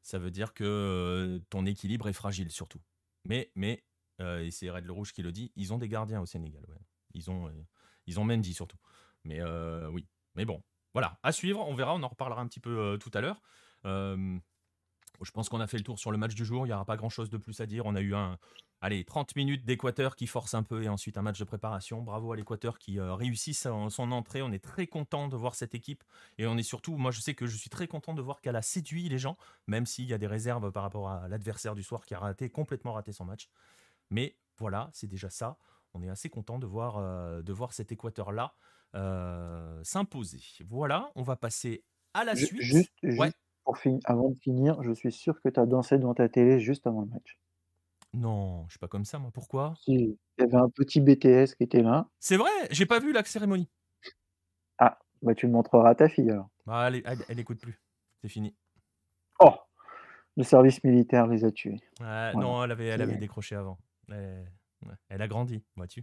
Ça veut dire que euh, ton équilibre est fragile surtout. Mais, mais euh, et c'est Red Le Rouge qui le dit, ils ont des gardiens au Sénégal. Ils, ont, ils ont Mendy surtout. Mais oui. Mais bon, voilà, à suivre, on verra, on en reparlera un petit peu euh, tout à l'heure. Euh, je pense qu'on a fait le tour sur le match du jour, il n'y aura pas grand-chose de plus à dire. On a eu un, allez, 30 minutes d'Équateur qui force un peu et ensuite un match de préparation. Bravo à l'Équateur qui euh, réussit son, entrée. On est très content de voir cette équipe et on est surtout, moi je sais que je suis très content de voir qu'elle a séduit les gens, même s'il y a des réserves par rapport à l'adversaire du soir qui a raté, complètement raté son match. Mais voilà, c'est déjà ça. On est assez content de voir, de voir cet Équateur-là euh, s'imposer. Voilà, on va passer à la suite. Juste, avant de finir, je suis sûr que tu as dansé devant ta télé juste avant le match. Non, je suis pas comme ça, moi. Pourquoi Il y avait un petit BTS qui était là. C'est vrai, j'ai pas vu la cérémonie. Ah, bah tu le montreras à ta fille alors. Bah, elle, elle, plus. C'est fini. Oh Le service militaire les a tués. Non, elle avait, elle avait décroché avant. Elle, elle a grandi, vois-tu.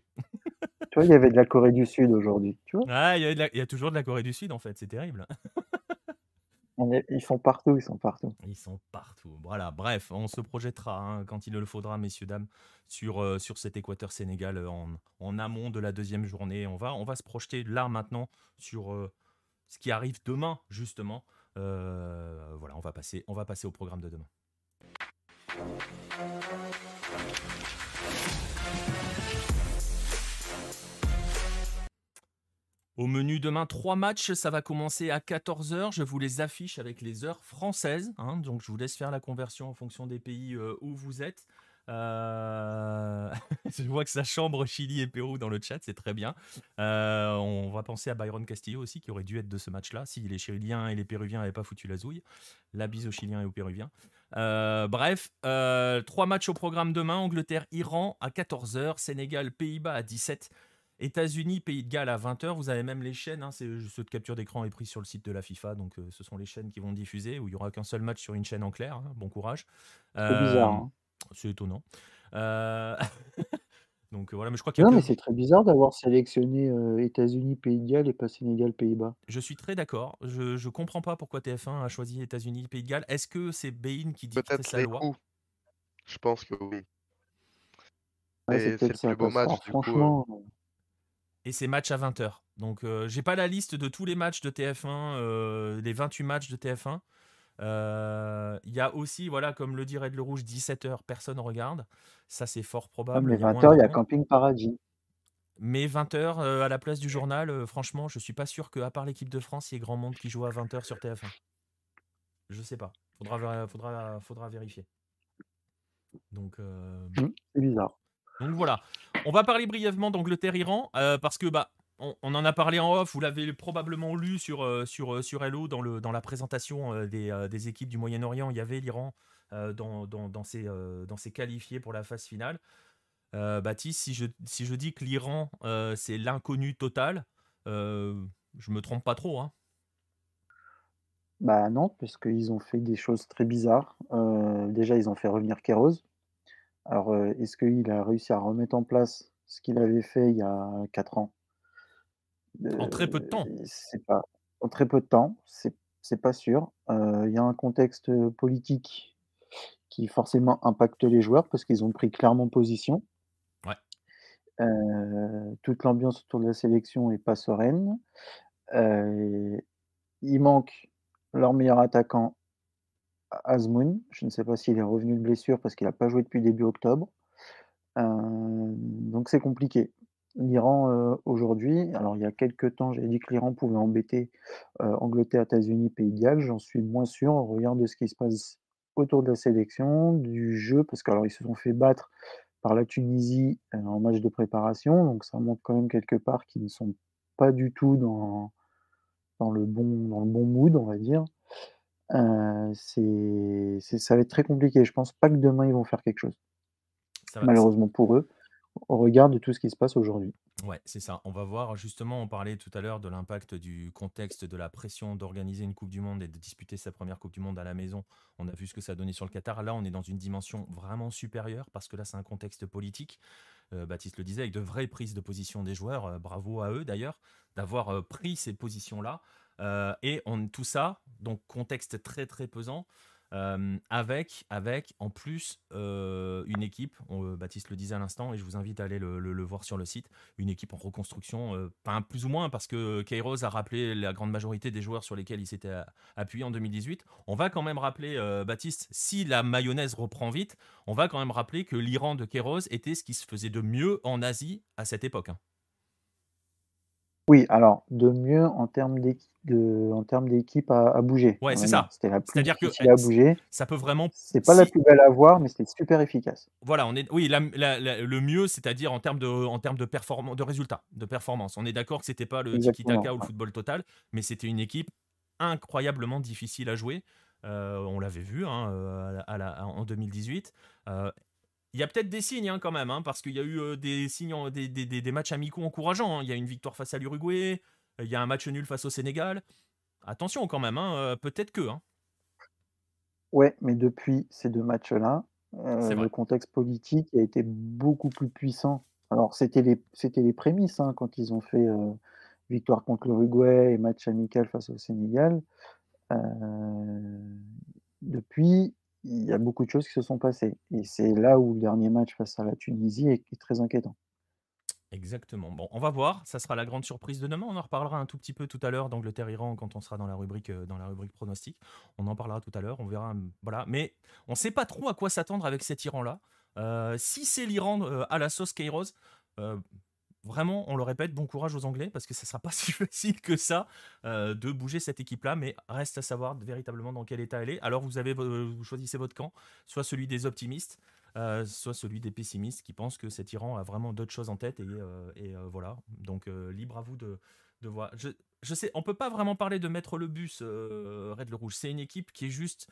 tu vois, il y avait de la Corée du Sud aujourd'hui. ah, il y, a toujours de la Corée du Sud en fait, c'est terrible. ils sont partout, ils sont partout. Ils sont partout. Voilà, bref, on se projettera hein, quand il le faudra, messieurs, dames, sur, euh, sur cet Équateur Sénégal euh, en, amont de la deuxième journée. On va, on va se projeter là maintenant sur euh, ce qui arrive demain, justement. voilà, on va, passer, on va passer au programme de demain. Au menu demain, trois matchs. Ça va commencer à 14h. Je vous les affiche avec les heures françaises. Hein. donc, je vous laisse faire la conversion en fonction des pays euh, où vous êtes. Euh, je vois que ça chambre Chili et Pérou dans le chat, c'est très bien. Euh, on va penser à Byron Castillo aussi, qui aurait dû être de ce match-là, si les Chiliens et les Péruviens n'avaient pas foutu la zouille. La bise aux Chiliens et aux Péruviens. bref, trois matchs au programme demain. Angleterre-Iran à 14h, Sénégal-Pays-Bas à 17h. États-Unis, Pays de Galles à 20h. Vous avez même les chaînes. Hein, euh, ceux de capture d'écran est pris sur le site de la FIFA. Donc, euh, ce sont les chaînes qui vont diffuser où il n'y aura qu'un seul match sur une chaîne en clair. Hein, bon courage. c'est bizarre. Euh, hein. C'est étonnant. donc, voilà, mais je crois qu'il Non, mais c'est très bizarre d'avoir sélectionné États-Unis, Pays de Galles et pas Sénégal, Pays-Bas. Je suis très d'accord. Je ne comprends pas pourquoi TF1 a choisi États-Unis, Pays de Galles. Est-ce que c'est Bein qui dit sa loi Je pense que oui. c'est le plus beau match. Du coup, Franchement et c'est match à 20h. Donc je euh, j'ai pas la liste de tous les matchs de TF1, euh, les 28 matchs de TF1. Euh, il y a aussi, voilà, comme le dirait Red Le Rouge, 17h, personne ne regarde. Ça, c'est fort probable. les 20h, il y a Camping Paradis. Mais 20h, euh, à la place du journal, franchement, je suis pas sûr qu'à part l'équipe de France, il y ait grand monde qui joue à 20h sur TF1. Je sais pas. Faudra, faudra, vérifier. Donc, hum, c'est bizarre. Donc voilà. On va parler brièvement d'Angleterre-Iran euh, parce que bah, on, en a parlé en off, vous l'avez probablement lu sur, euh, sur, euh, sur Hello dans, le, dans la présentation des, équipes du Moyen-Orient. Il y avait l'Iran dans, dans, ses, dans qualifiés pour la phase finale. Baptiste, si je, si je dis que l'Iran, c'est l'inconnu total, je je me trompe pas trop. Hein. Bah non, parce qu'ils ont fait des choses très bizarres. déjà, ils ont fait revenir Kéros, alors, euh, est-ce qu'il a réussi à remettre en place ce qu'il avait fait il y a 4 ans euh, En très peu de temps C'est pas en très peu de temps, c'est pas sûr. Euh, il y a un contexte politique qui forcément impacte les joueurs parce qu'ils ont pris clairement position. toute l'ambiance autour de la sélection n'est pas sereine. il manque leur meilleur attaquant Azmoun. Je ne sais pas s'il est revenu de blessure parce qu'il n'a pas joué depuis début octobre. Euh, donc c'est compliqué. L'Iran euh, aujourd'hui, alors il y a quelques temps, j'ai dit que l'Iran pouvait embêter euh, Angleterre, États-Unis, Pays de J'en suis moins sûr en regard de ce qui se passe autour de la sélection, du jeu, parce qu'ils se sont fait battre par la Tunisie en match de préparation, donc ça montre quand même quelque part qu'ils ne sont pas du tout dans, dans, le, bon, dans le bon mood, on va dire c'est ça va être très compliqué. Je pense pas que demain ils vont faire quelque chose. malheureusement pour eux, au regard de tout ce qui se passe aujourd'hui. Ouais, c'est ça. On va voir justement, on parlait tout à l'heure de l'impact du contexte, de la pression d'organiser une coupe du monde et de disputer sa première coupe du monde à la maison. On a vu ce que ça a donné sur le Qatar. Là, on est dans une dimension vraiment supérieure parce que là, c'est un contexte politique. Baptiste le disait, avec de vraies prises de position des joueurs, bravo à eux d'ailleurs d'avoir, pris ces positions-là. Euh, et on, tout ça, donc contexte très très pesant, euh, avec, avec en plus euh, une équipe, on, Baptiste le disait à l'instant, et je vous invite à aller le, voir sur le site, une équipe en reconstruction, plus ou moins, parce que Kairos a rappelé la grande majorité des joueurs sur lesquels il s'était appuyé en 2018. On va quand même rappeler, Baptiste, si la mayonnaise reprend vite, on va quand même rappeler que l'Iran de Kairos était ce qui se faisait de mieux en Asie à cette époque. Hein. Oui, alors de mieux en termes d'équipe. en termes d'équipe à, bouger. Ouais, c'est ça. cest -à -dire que, Ça peut vraiment. C'est pas la plus belle à voir, mais c'était super efficace. Voilà, on est. Oui, le mieux, c'est-à-dire en termes de, en termes de performance, de résultats, de performance. On est d'accord que c'était pas le tiki-taka ou le football total, mais c'était une équipe incroyablement difficile à jouer. Euh, on l'avait vu hein, euh, à la, en 2018. Il y a peut-être des signes hein, quand même, hein, parce qu'il y a eu euh, des signes, des, matchs amicaux encourageants. Hein. Il y a une victoire face à l'Uruguay, il y a un match nul face au Sénégal. Attention quand même, euh, peut-être que. Ouais, mais depuis ces deux matchs-là, euh, le contexte politique a été beaucoup plus puissant. Alors c'était les, c'était les prémices quand ils ont fait victoire contre l'Uruguay et match amical face au Sénégal. depuis, il y a beaucoup de choses qui se sont passées. Et c'est là où le dernier match face à la Tunisie est, très inquiétant. Exactement. Bon, on va voir. Ça sera la grande surprise de demain. On en reparlera un tout petit peu tout à l'heure d'Angleterre-Iran quand on sera dans la rubrique euh, dans la rubrique pronostic. On en parlera tout à l'heure. On verra. Hum, voilà. Mais on ne sait pas trop à quoi s'attendre avec cet Iran là. Euh, si c'est l'Iran euh, à la sauce Kairos, vraiment, on le répète, bon courage aux Anglais parce que ça sera pas si facile que ça euh, de bouger cette équipe-là, mais reste à savoir véritablement dans quel état elle est. Alors vous avez, euh, vous choisissez votre camp, soit celui des optimistes, euh, soit celui des pessimistes qui pensent que cet Iran a vraiment d'autres choses en tête et, voilà. Donc libre à vous de, voir. Je, sais, on ne peut pas vraiment parler de mettre le bus Red le Rouge. C'est une équipe qui est juste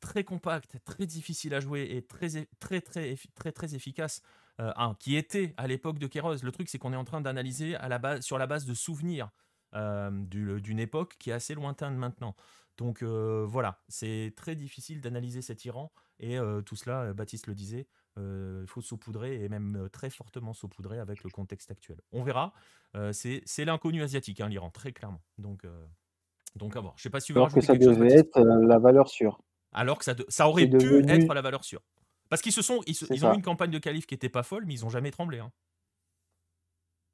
très compacte, très difficile à jouer et très très très très, très efficace. Euh, qui était à l'époque de Kéros. Le truc, c'est qu'on est en train d'analyser à la base, sur la base de souvenirs euh, d'une époque qui est assez lointaine maintenant. Donc euh, voilà, c'est très difficile d'analyser cet Iran. Et tout cela, Baptiste le disait, il faut saupoudrer et même très fortement saupoudrer avec le contexte actuel. On verra. c'est l'inconnu asiatique, hein, l'Iran, très clairement. Donc, donc à Je sais pas si vous Alors que ça devait être la valeur sûre. Alors que ça, aurait pu être la valeur sûre. Parce qu'ils se sont, ils, ont eu une campagne de calife qui était pas folle, mais ils ont jamais tremblé. Hein.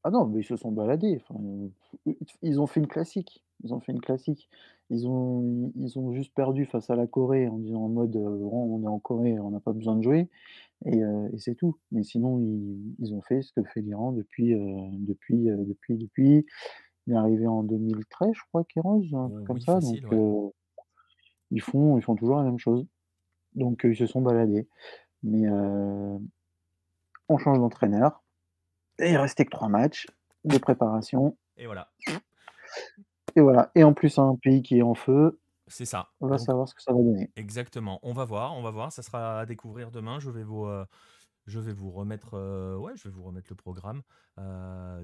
Ah non, mais ils se sont baladés. ils ont fait une classique. Ils ont fait une classique. Ils ont, ils ont juste perdu face à la Corée en disant en mode euh, on est en Corée, on n'a pas besoin de jouer. Et, euh, c'est tout. Mais sinon, ils, ont fait ce que fait l'Iran depuis, euh, depuis, depuis, depuis. Il est arrivé en 2013, je crois, Kéros, comme ça. ils, font, ils font toujours la même chose. Donc, ils se sont baladés. Mais euh, on change d'entraîneur. Et il restait que trois matchs de préparation. Et voilà. Et voilà. Et en plus, un pays qui est en feu. C'est ça. On va savoir ce que ça va donner. Exactement. On va voir. On va voir. Ça sera à découvrir demain. Je vais vous. Euh, je vais vous remettre, euh, ouais, je vais vous remettre le programme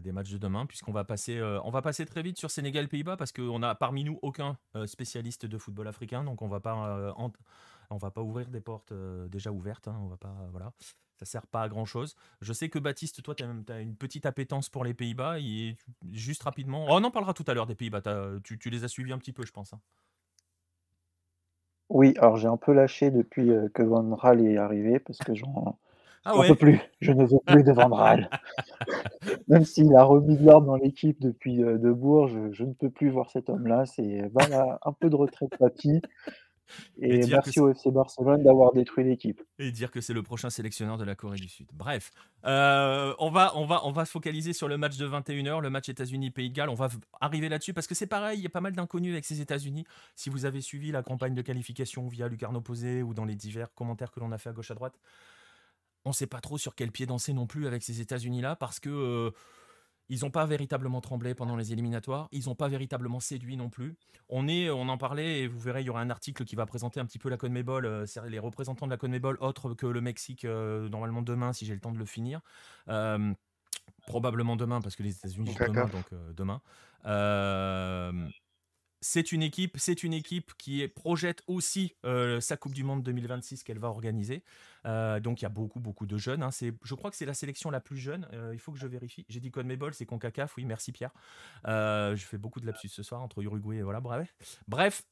des matchs de demain, puisqu'on va passer, on va passer très vite sur Sénégal Pays-Bas parce qu'on a parmi nous aucun spécialiste de football africain, donc on va pas on va pas ouvrir des portes euh, déjà ouvertes. Ça hein, on va pas, voilà. Ça sert pas à grand chose. Je sais que Baptiste, toi, tu as, une petite appétence pour les Pays-Bas. juste rapidement. Oh, on en parlera tout à l'heure des Pays-Bas. Tu, les as suivis un petit peu, je pense. Hein. Oui, alors j'ai un peu lâché depuis euh, que Van Raal est arrivé parce que ah plus. Je ne veux plus de Van Raal. Même s'il a remis l'ordre dans l'équipe depuis Debourg, de je, ne peux plus voir cet homme-là. C'est un peu de retraite papy. Et, merci au FC Barcelone d'avoir détruit l'équipe. Et dire que c'est le prochain sélectionneur de la Corée du Sud. Bref, euh, on, va, on, va, on va se focaliser sur le match de 21h, le match États-Unis-Pays de Galles. On va arriver là-dessus parce que c'est pareil, il y a pas mal d'inconnus avec ces États-Unis. Si vous avez suivi la campagne de qualification via Lucarno Posé ou dans les divers commentaires que l'on a fait à gauche à droite, on ne sait pas trop sur quel pied danser non plus avec ces États-Unis-là parce que. Euh, ils n'ont pas véritablement tremblé pendant les éliminatoires. Ils n'ont pas véritablement séduit non plus. On est, on en parlait et vous verrez, il y aura un article qui va présenter un petit peu la CONMEBOL, euh, les représentants de la CONMEBOL, autres que le Mexique, euh, normalement demain, si j'ai le temps de le finir. Euh, probablement demain, parce que les États-Unis demain, donc demain c'est une équipe, c'est une équipe qui projette aussi euh, sa Coupe du Monde 2026 qu'elle va organiser. Euh, donc il y a beaucoup, beaucoup de jeunes. Hein. je crois que c'est la sélection la plus jeune. Euh, il faut que je vérifie. J'ai dit Conmebol, c'est Concacaf. Oui, merci Pierre. je fais beaucoup de lapsus ce soir entre Uruguay et voilà. Bref, bref,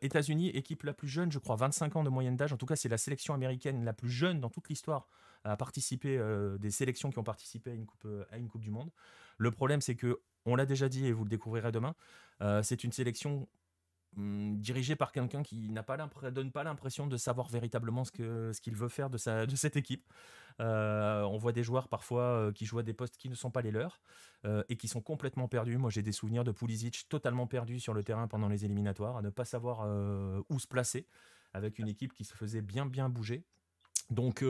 États-Unis, équipe la plus jeune, je crois, 25 ans de moyenne d'âge. En tout cas, c'est la sélection américaine la plus jeune dans toute l'histoire à participer des sélections qui ont participé à une coupe, à une coupe du Monde. Le problème, c'est que, on l'a déjà dit et vous le découvrirez demain, euh, c'est une sélection hum, dirigée par quelqu'un qui n'a pas donne pas l'impression de savoir véritablement ce qu'il ce veut faire de, sa, de cette équipe. Euh, on voit des joueurs parfois euh, qui jouent à des postes qui ne sont pas les leurs et qui sont complètement perdus. Moi, j'ai des souvenirs de Pulisic totalement perdu sur le terrain pendant les éliminatoires, à ne pas savoir où se placer avec une équipe qui se faisait bien bien bouger. Donc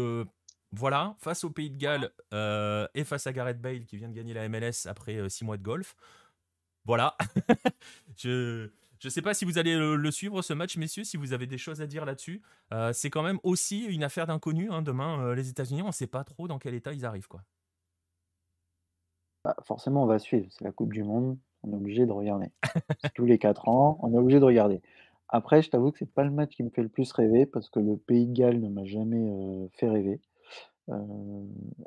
voilà, face au Pays de Galles euh, et face à Gareth Bale qui vient de gagner la MLS après euh, six mois de golf. Voilà. je ne sais pas si vous allez le, suivre ce match, messieurs, si vous avez des choses à dire là-dessus. Euh, c'est quand même aussi une affaire d'inconnu. Hein, demain, les États-Unis, on ne sait pas trop dans quel état ils arrivent. Quoi. Bah, forcément, on va suivre. C'est la Coupe du Monde. On est obligé de regarder. tous les quatre ans, on est obligé de regarder. Après, je t'avoue que c'est pas le match qui me fait le plus rêver parce que le Pays de Galles ne m'a jamais fait rêver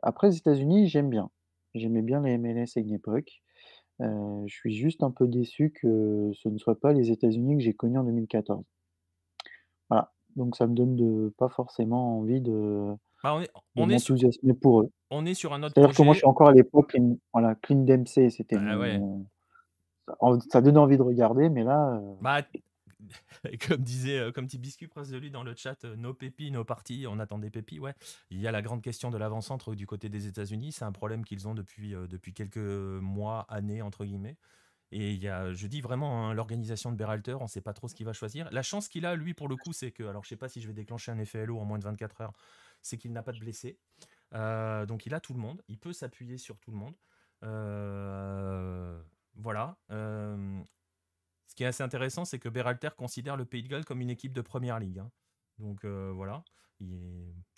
après, les États-Unis, j'aime bien. J'aimais bien les MLS à une époque. je suis juste un peu déçu que ce ne soit pas les États-Unis que j'ai connus en 2014. Voilà. Donc, ça me donne de, pas forcément envie de, bah, on est, pour eux. On est sur un autre C'est-à-dire que moi, je suis encore à l'époque, voilà, Clean Dempsey, c'était. Bah, ça donne envie de regarder, mais là. Euh, bah, comme disait, euh, comme petit biscuit presse de lui dans le chat, euh, nos pépis, nos parties, on attend des pépis, ouais. Il y a la grande question de l'avant-centre du côté des États-Unis, c'est un problème qu'ils ont depuis, euh, depuis quelques mois, années, entre guillemets. Et il y a, je dis vraiment, hein, l'organisation de Berhalter, on ne sait pas trop ce qu'il va choisir. La chance qu'il a, lui, pour le coup, c'est que, alors je ne sais pas si je vais déclencher un effet LO en moins de 24 heures, c'est qu'il n'a pas de blessé donc il a tout le monde, il peut s'appuyer sur tout le monde. voilà. Euh, ce qui est assez intéressant, c'est que Beralter considère le Pays de Galles comme une équipe de première ligue. Hein. Donc euh, voilà,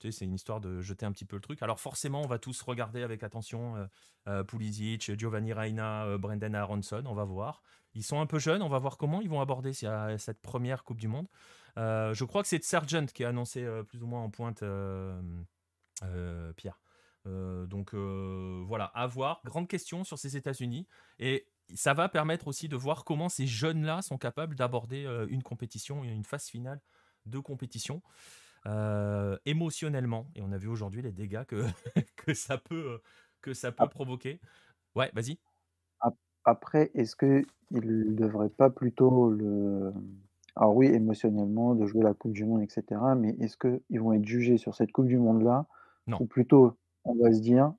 c'est une histoire de jeter un petit peu le truc. Alors forcément, on va tous regarder avec attention euh, euh, Pulisic, Giovanni Reina, Brendan Aronson, on va voir. Ils sont un peu jeunes, on va voir comment ils vont aborder cette première Coupe du Monde. je crois que c'est Sargent qui a annoncé plus ou moins en pointe, Pierre. donc voilà, à voir. Grande question sur ces États-Unis. Et ça va permettre aussi de voir comment ces jeunes-là sont capables d'aborder euh, une compétition, une phase finale de compétition. Euh, émotionnellement. Et on a vu aujourd'hui les dégâts que, que ça peut, euh, que ça peut provoquer. Ouais, vas-y. Après, est-ce qu'ils ne devraient pas plutôt le. Alors oui, émotionnellement, de jouer la Coupe du Monde, etc. Mais est-ce qu'ils vont être jugés sur cette Coupe du Monde-là Ou plutôt, on va se dire,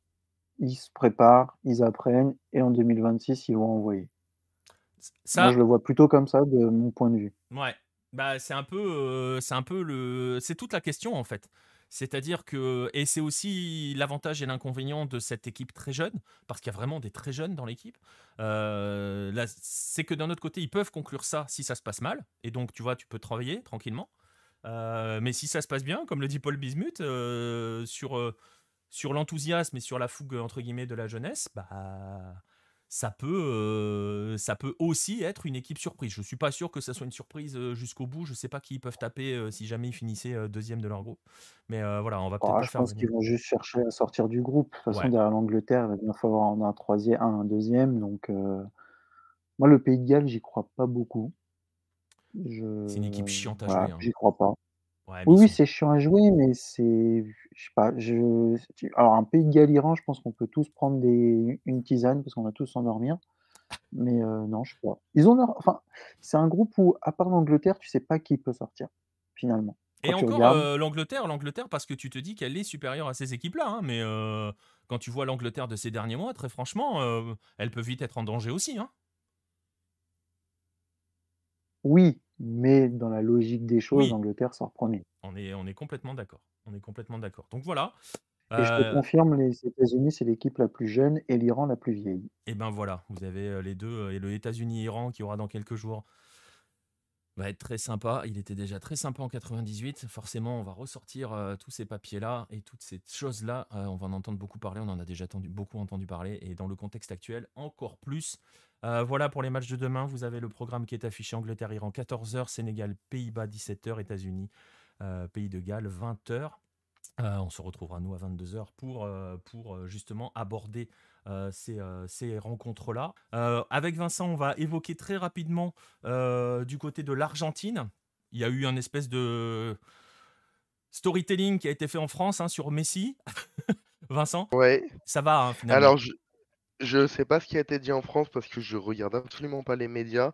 ils se préparent, ils apprennent, et en 2026, ils vont envoyer. Ça... Moi, je le vois plutôt comme ça, de mon point de vue. Ouais, bah, c'est un peu, euh, c'est un peu le, c'est toute la question en fait. C'est-à-dire que, et c'est aussi l'avantage et l'inconvénient de cette équipe très jeune, parce qu'il y a vraiment des très jeunes dans l'équipe. Euh, c'est que d'un autre côté, ils peuvent conclure ça si ça se passe mal, et donc tu vois, tu peux travailler tranquillement. Euh, mais si ça se passe bien, comme le dit Paul Bismuth, euh, sur sur l'enthousiasme et sur la fougue euh, entre guillemets de la jeunesse, bah ça peut, euh, ça peut aussi être une équipe surprise. Je ne suis pas sûr que ça soit une surprise euh, jusqu'au bout. Je sais pas qui ils peuvent taper si jamais ils finissaient deuxième de leur groupe. Mais voilà, on va peut-être ah, je pense qu'ils vont juste chercher à sortir du groupe. De toute façon, derrière l'Angleterre, il va bien falloir en un troisième, un, deuxième. Donc, moi, le Pays de Galles, j'y crois pas beaucoup. C'est une équipe chiante à hein. J'y crois pas. Oui, c'est- chiant à jouer, mais c'est, je sais pas, alors un pays galérant, je pense qu'on peut tous prendre des, une tisane parce qu'on va tous s'endormir. Mais euh, non, je crois. Ils ont enfin, c'est un groupe où, à part l'Angleterre, tu sais pas qui peut sortir finalement. Et encore euh, l'Angleterre, l'Angleterre parce que tu te dis qu'elle est supérieure à ces équipes-là, hein, mais euh, quand tu vois l'Angleterre de ces derniers mois, très franchement, elle peut vite être en danger aussi. hein. oui, mais dans la logique des choses, l'Angleterre sort premier. On est, on est complètement d'accord. On est complètement d'accord. Donc voilà. Et je te euh confirme, les États-Unis, c'est l'équipe la plus jeune et l'Iran la plus vieille. Et eh ben voilà, vous avez euh, les deux, euh, et le États-Unis-Iran qui aura dans quelques jours va être très sympa. Il était déjà très sympa en 98. Forcément, on va ressortir tous ces papiers-là et toutes ces choses-là. on va en entendre beaucoup parler. On en a déjà beaucoup entendu parler. Et dans le contexte actuel, encore plus. Euh, voilà pour les matchs de demain. Vous avez le programme qui est affiché Angleterre-Iran 14h, Sénégal, Pays-Bas 17h, États-Unis, euh, Pays de Galles 20h. Euh, on se retrouvera nous à 22h pour, pour justement aborder ces, rencontres-là. avec Vincent, on va évoquer très rapidement du côté de l'Argentine. Il y a eu un espèce de storytelling qui a été fait en France hein, sur Messi. Vincent, ça va hein, finalement. Alors, je ne sais pas ce qui a été dit en France parce que je regarde absolument pas les médias,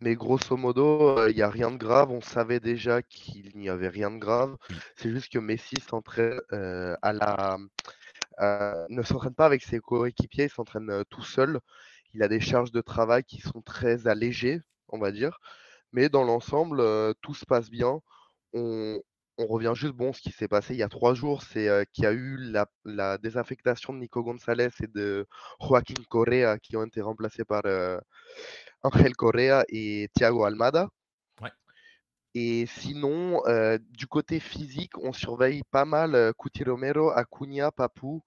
mais grosso modo, euh, il n'y a rien de grave. On savait déjà qu'il n'y avait rien de grave. C'est juste que Messi s'entraîne euh, à la, euh, ne s'entraîne pas avec ses coéquipiers, il s'entraîne tout seul. Il a des charges de travail qui sont très allégées, on va dire. Mais dans l'ensemble, tout se passe bien. On, on revient juste, bon, ce qui s'est passé il y a trois jours, c'est qu'il y a eu la, la, désaffectation de Nico González et de Joaquín Correa qui ont été remplacés par Angel Correa et Thiago Almada. Et sinon, du côté physique, on surveille pas mal Cuti Romero, Acuna, Papou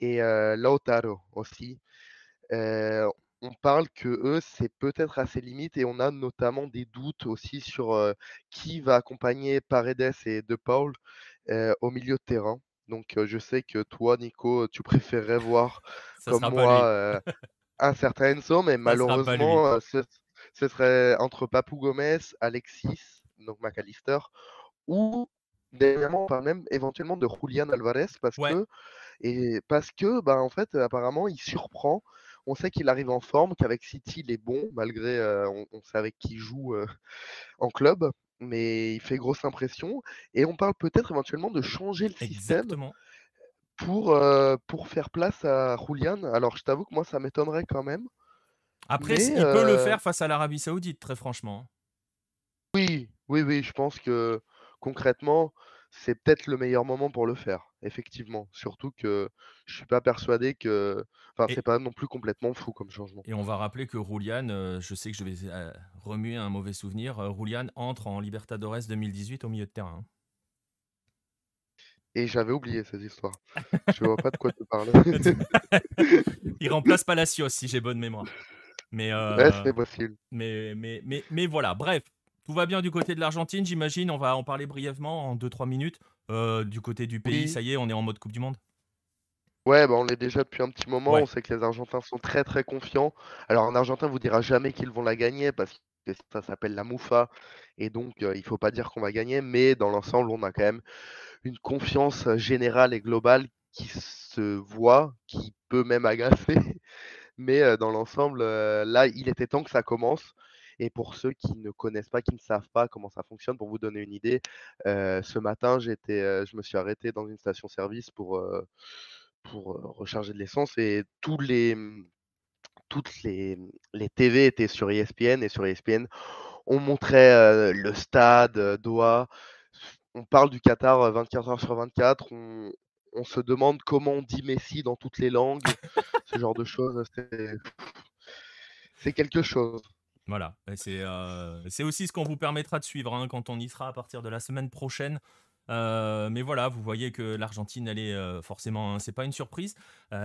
et Lautaro aussi on parle que eux, c'est peut-être à ses limites et on a notamment des doutes aussi sur qui va accompagner Paredes et De Paul au milieu de terrain. Donc je sais que toi, Nico, tu préférerais voir comme moi un certain Enzo, mais malheureusement, ce, serait entre Papou Gomez, Alexis, donc McAllister, ou on même éventuellement de Julian Alvarez parce que et parce que bah, en fait apparemment il surprend on sait qu'il arrive en forme, qu'avec City, il est bon, malgré euh, on, sait avec qui il joue euh, en club, mais il fait grosse impression. Et on parle peut-être éventuellement de changer le système pour, euh, pour faire place à Julian. Alors, je t'avoue que moi, ça m'étonnerait quand même. Après, il peut le faire face à l'Arabie Saoudite, très franchement. Hein. Oui, oui, oui, je pense que concrètement, c'est peut-être le meilleur moment pour le faire, effectivement. Surtout que je suis pas persuadé que. Enfin, c'est pas non plus complètement fou comme changement. Et on va rappeler que Roulian, euh, je sais que je vais euh, remuer un mauvais souvenir, euh, Roulian entre en Libertadores 2018 au milieu de terrain. Et j'avais oublié cette histoire. je vois pas de quoi te parler. Il remplace Palacios, si j'ai bonne mémoire. possible. mais voilà, bref, tout va bien du côté de l'Argentine, j'imagine. On va en parler brièvement en 2-3 minutes. Euh, du côté du pays, ça y est, on est en mode Coupe du Monde. Ouais, bah, on est déjà depuis un petit moment. On sait que les Argentins sont très très confiants. Alors un Argentin vous dira jamais qu'ils vont la gagner parce que ça s'appelle la Moufa. Et donc, euh, il ne faut pas dire qu'on va gagner, mais dans l'ensemble, on a quand même une confiance générale et globale qui se voit, qui peut même agacer. Mais euh, dans l'ensemble, là, il était temps que ça commence. Et pour ceux qui ne connaissent pas, qui ne savent pas comment ça fonctionne, pour vous donner une idée, euh, ce matin, j'étais, euh, je me suis arrêté dans une station-service pour, euh, pour recharger de l'essence et tous les, mmh, toutes les, mmh, les TV étaient sur ESPN et sur ESPN, on montrait le stade, d'Oa. On parle du Qatar 24 heures sur 24. On, on, se demande comment on dit Messi dans toutes les langues. ce genre de choses, c'est quelque chose. Voilà, euh, c'est aussi ce qu'on vous permettra de suivre hein, quand on y sera à partir de la semaine prochaine. Euh, mais voilà, vous voyez que l'Argentine, elle est euh, forcément, hein, c'est pas une surprise,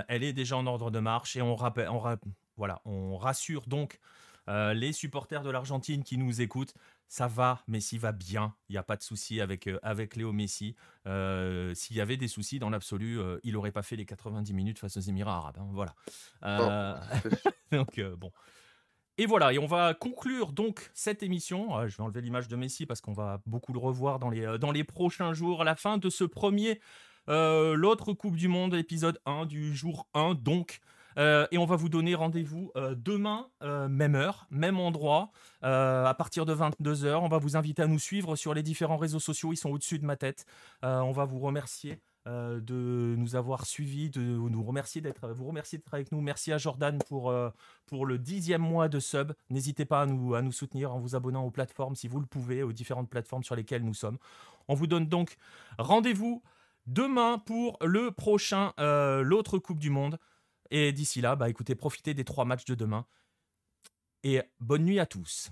elle est déjà en ordre de marche et on, on, voilà, on rassure donc les supporters de l'Argentine qui nous écoutent. Ça va, Messi va bien, il n'y a pas de souci avec, avec Léo Messi. S'il y avait des soucis, dans l'absolu, il n'aurait pas fait les 90 minutes face aux Émirats arabes. Hein, voilà. donc, bon. Et voilà, et on va conclure donc cette émission. Ah, je vais enlever l'image de Messi parce qu'on va beaucoup le revoir dans les, euh, dans les prochains jours, à la fin de ce premier, euh, l'autre Coupe du Monde, épisode 1 du jour 1, donc. Euh, et on va vous donner rendez-vous demain, même heure, même endroit, à partir de 22h. On va vous inviter à nous suivre sur les différents réseaux sociaux, ils sont au-dessus de ma tête. on va vous remercier euh, de nous avoir suivis, de nous remercier d'être, vous remercier d'être avec nous. Merci à Jordan pour, euh, pour le dixième mois de sub. N'hésitez pas à nous, soutenir en vous abonnant aux plateformes si vous le pouvez, aux différentes plateformes sur lesquelles nous sommes. On vous donne donc rendez-vous demain pour le prochain, euh, l'autre Coupe du Monde. Et d'ici là, bah écoutez, profitez des trois matchs de demain. Et bonne nuit à tous.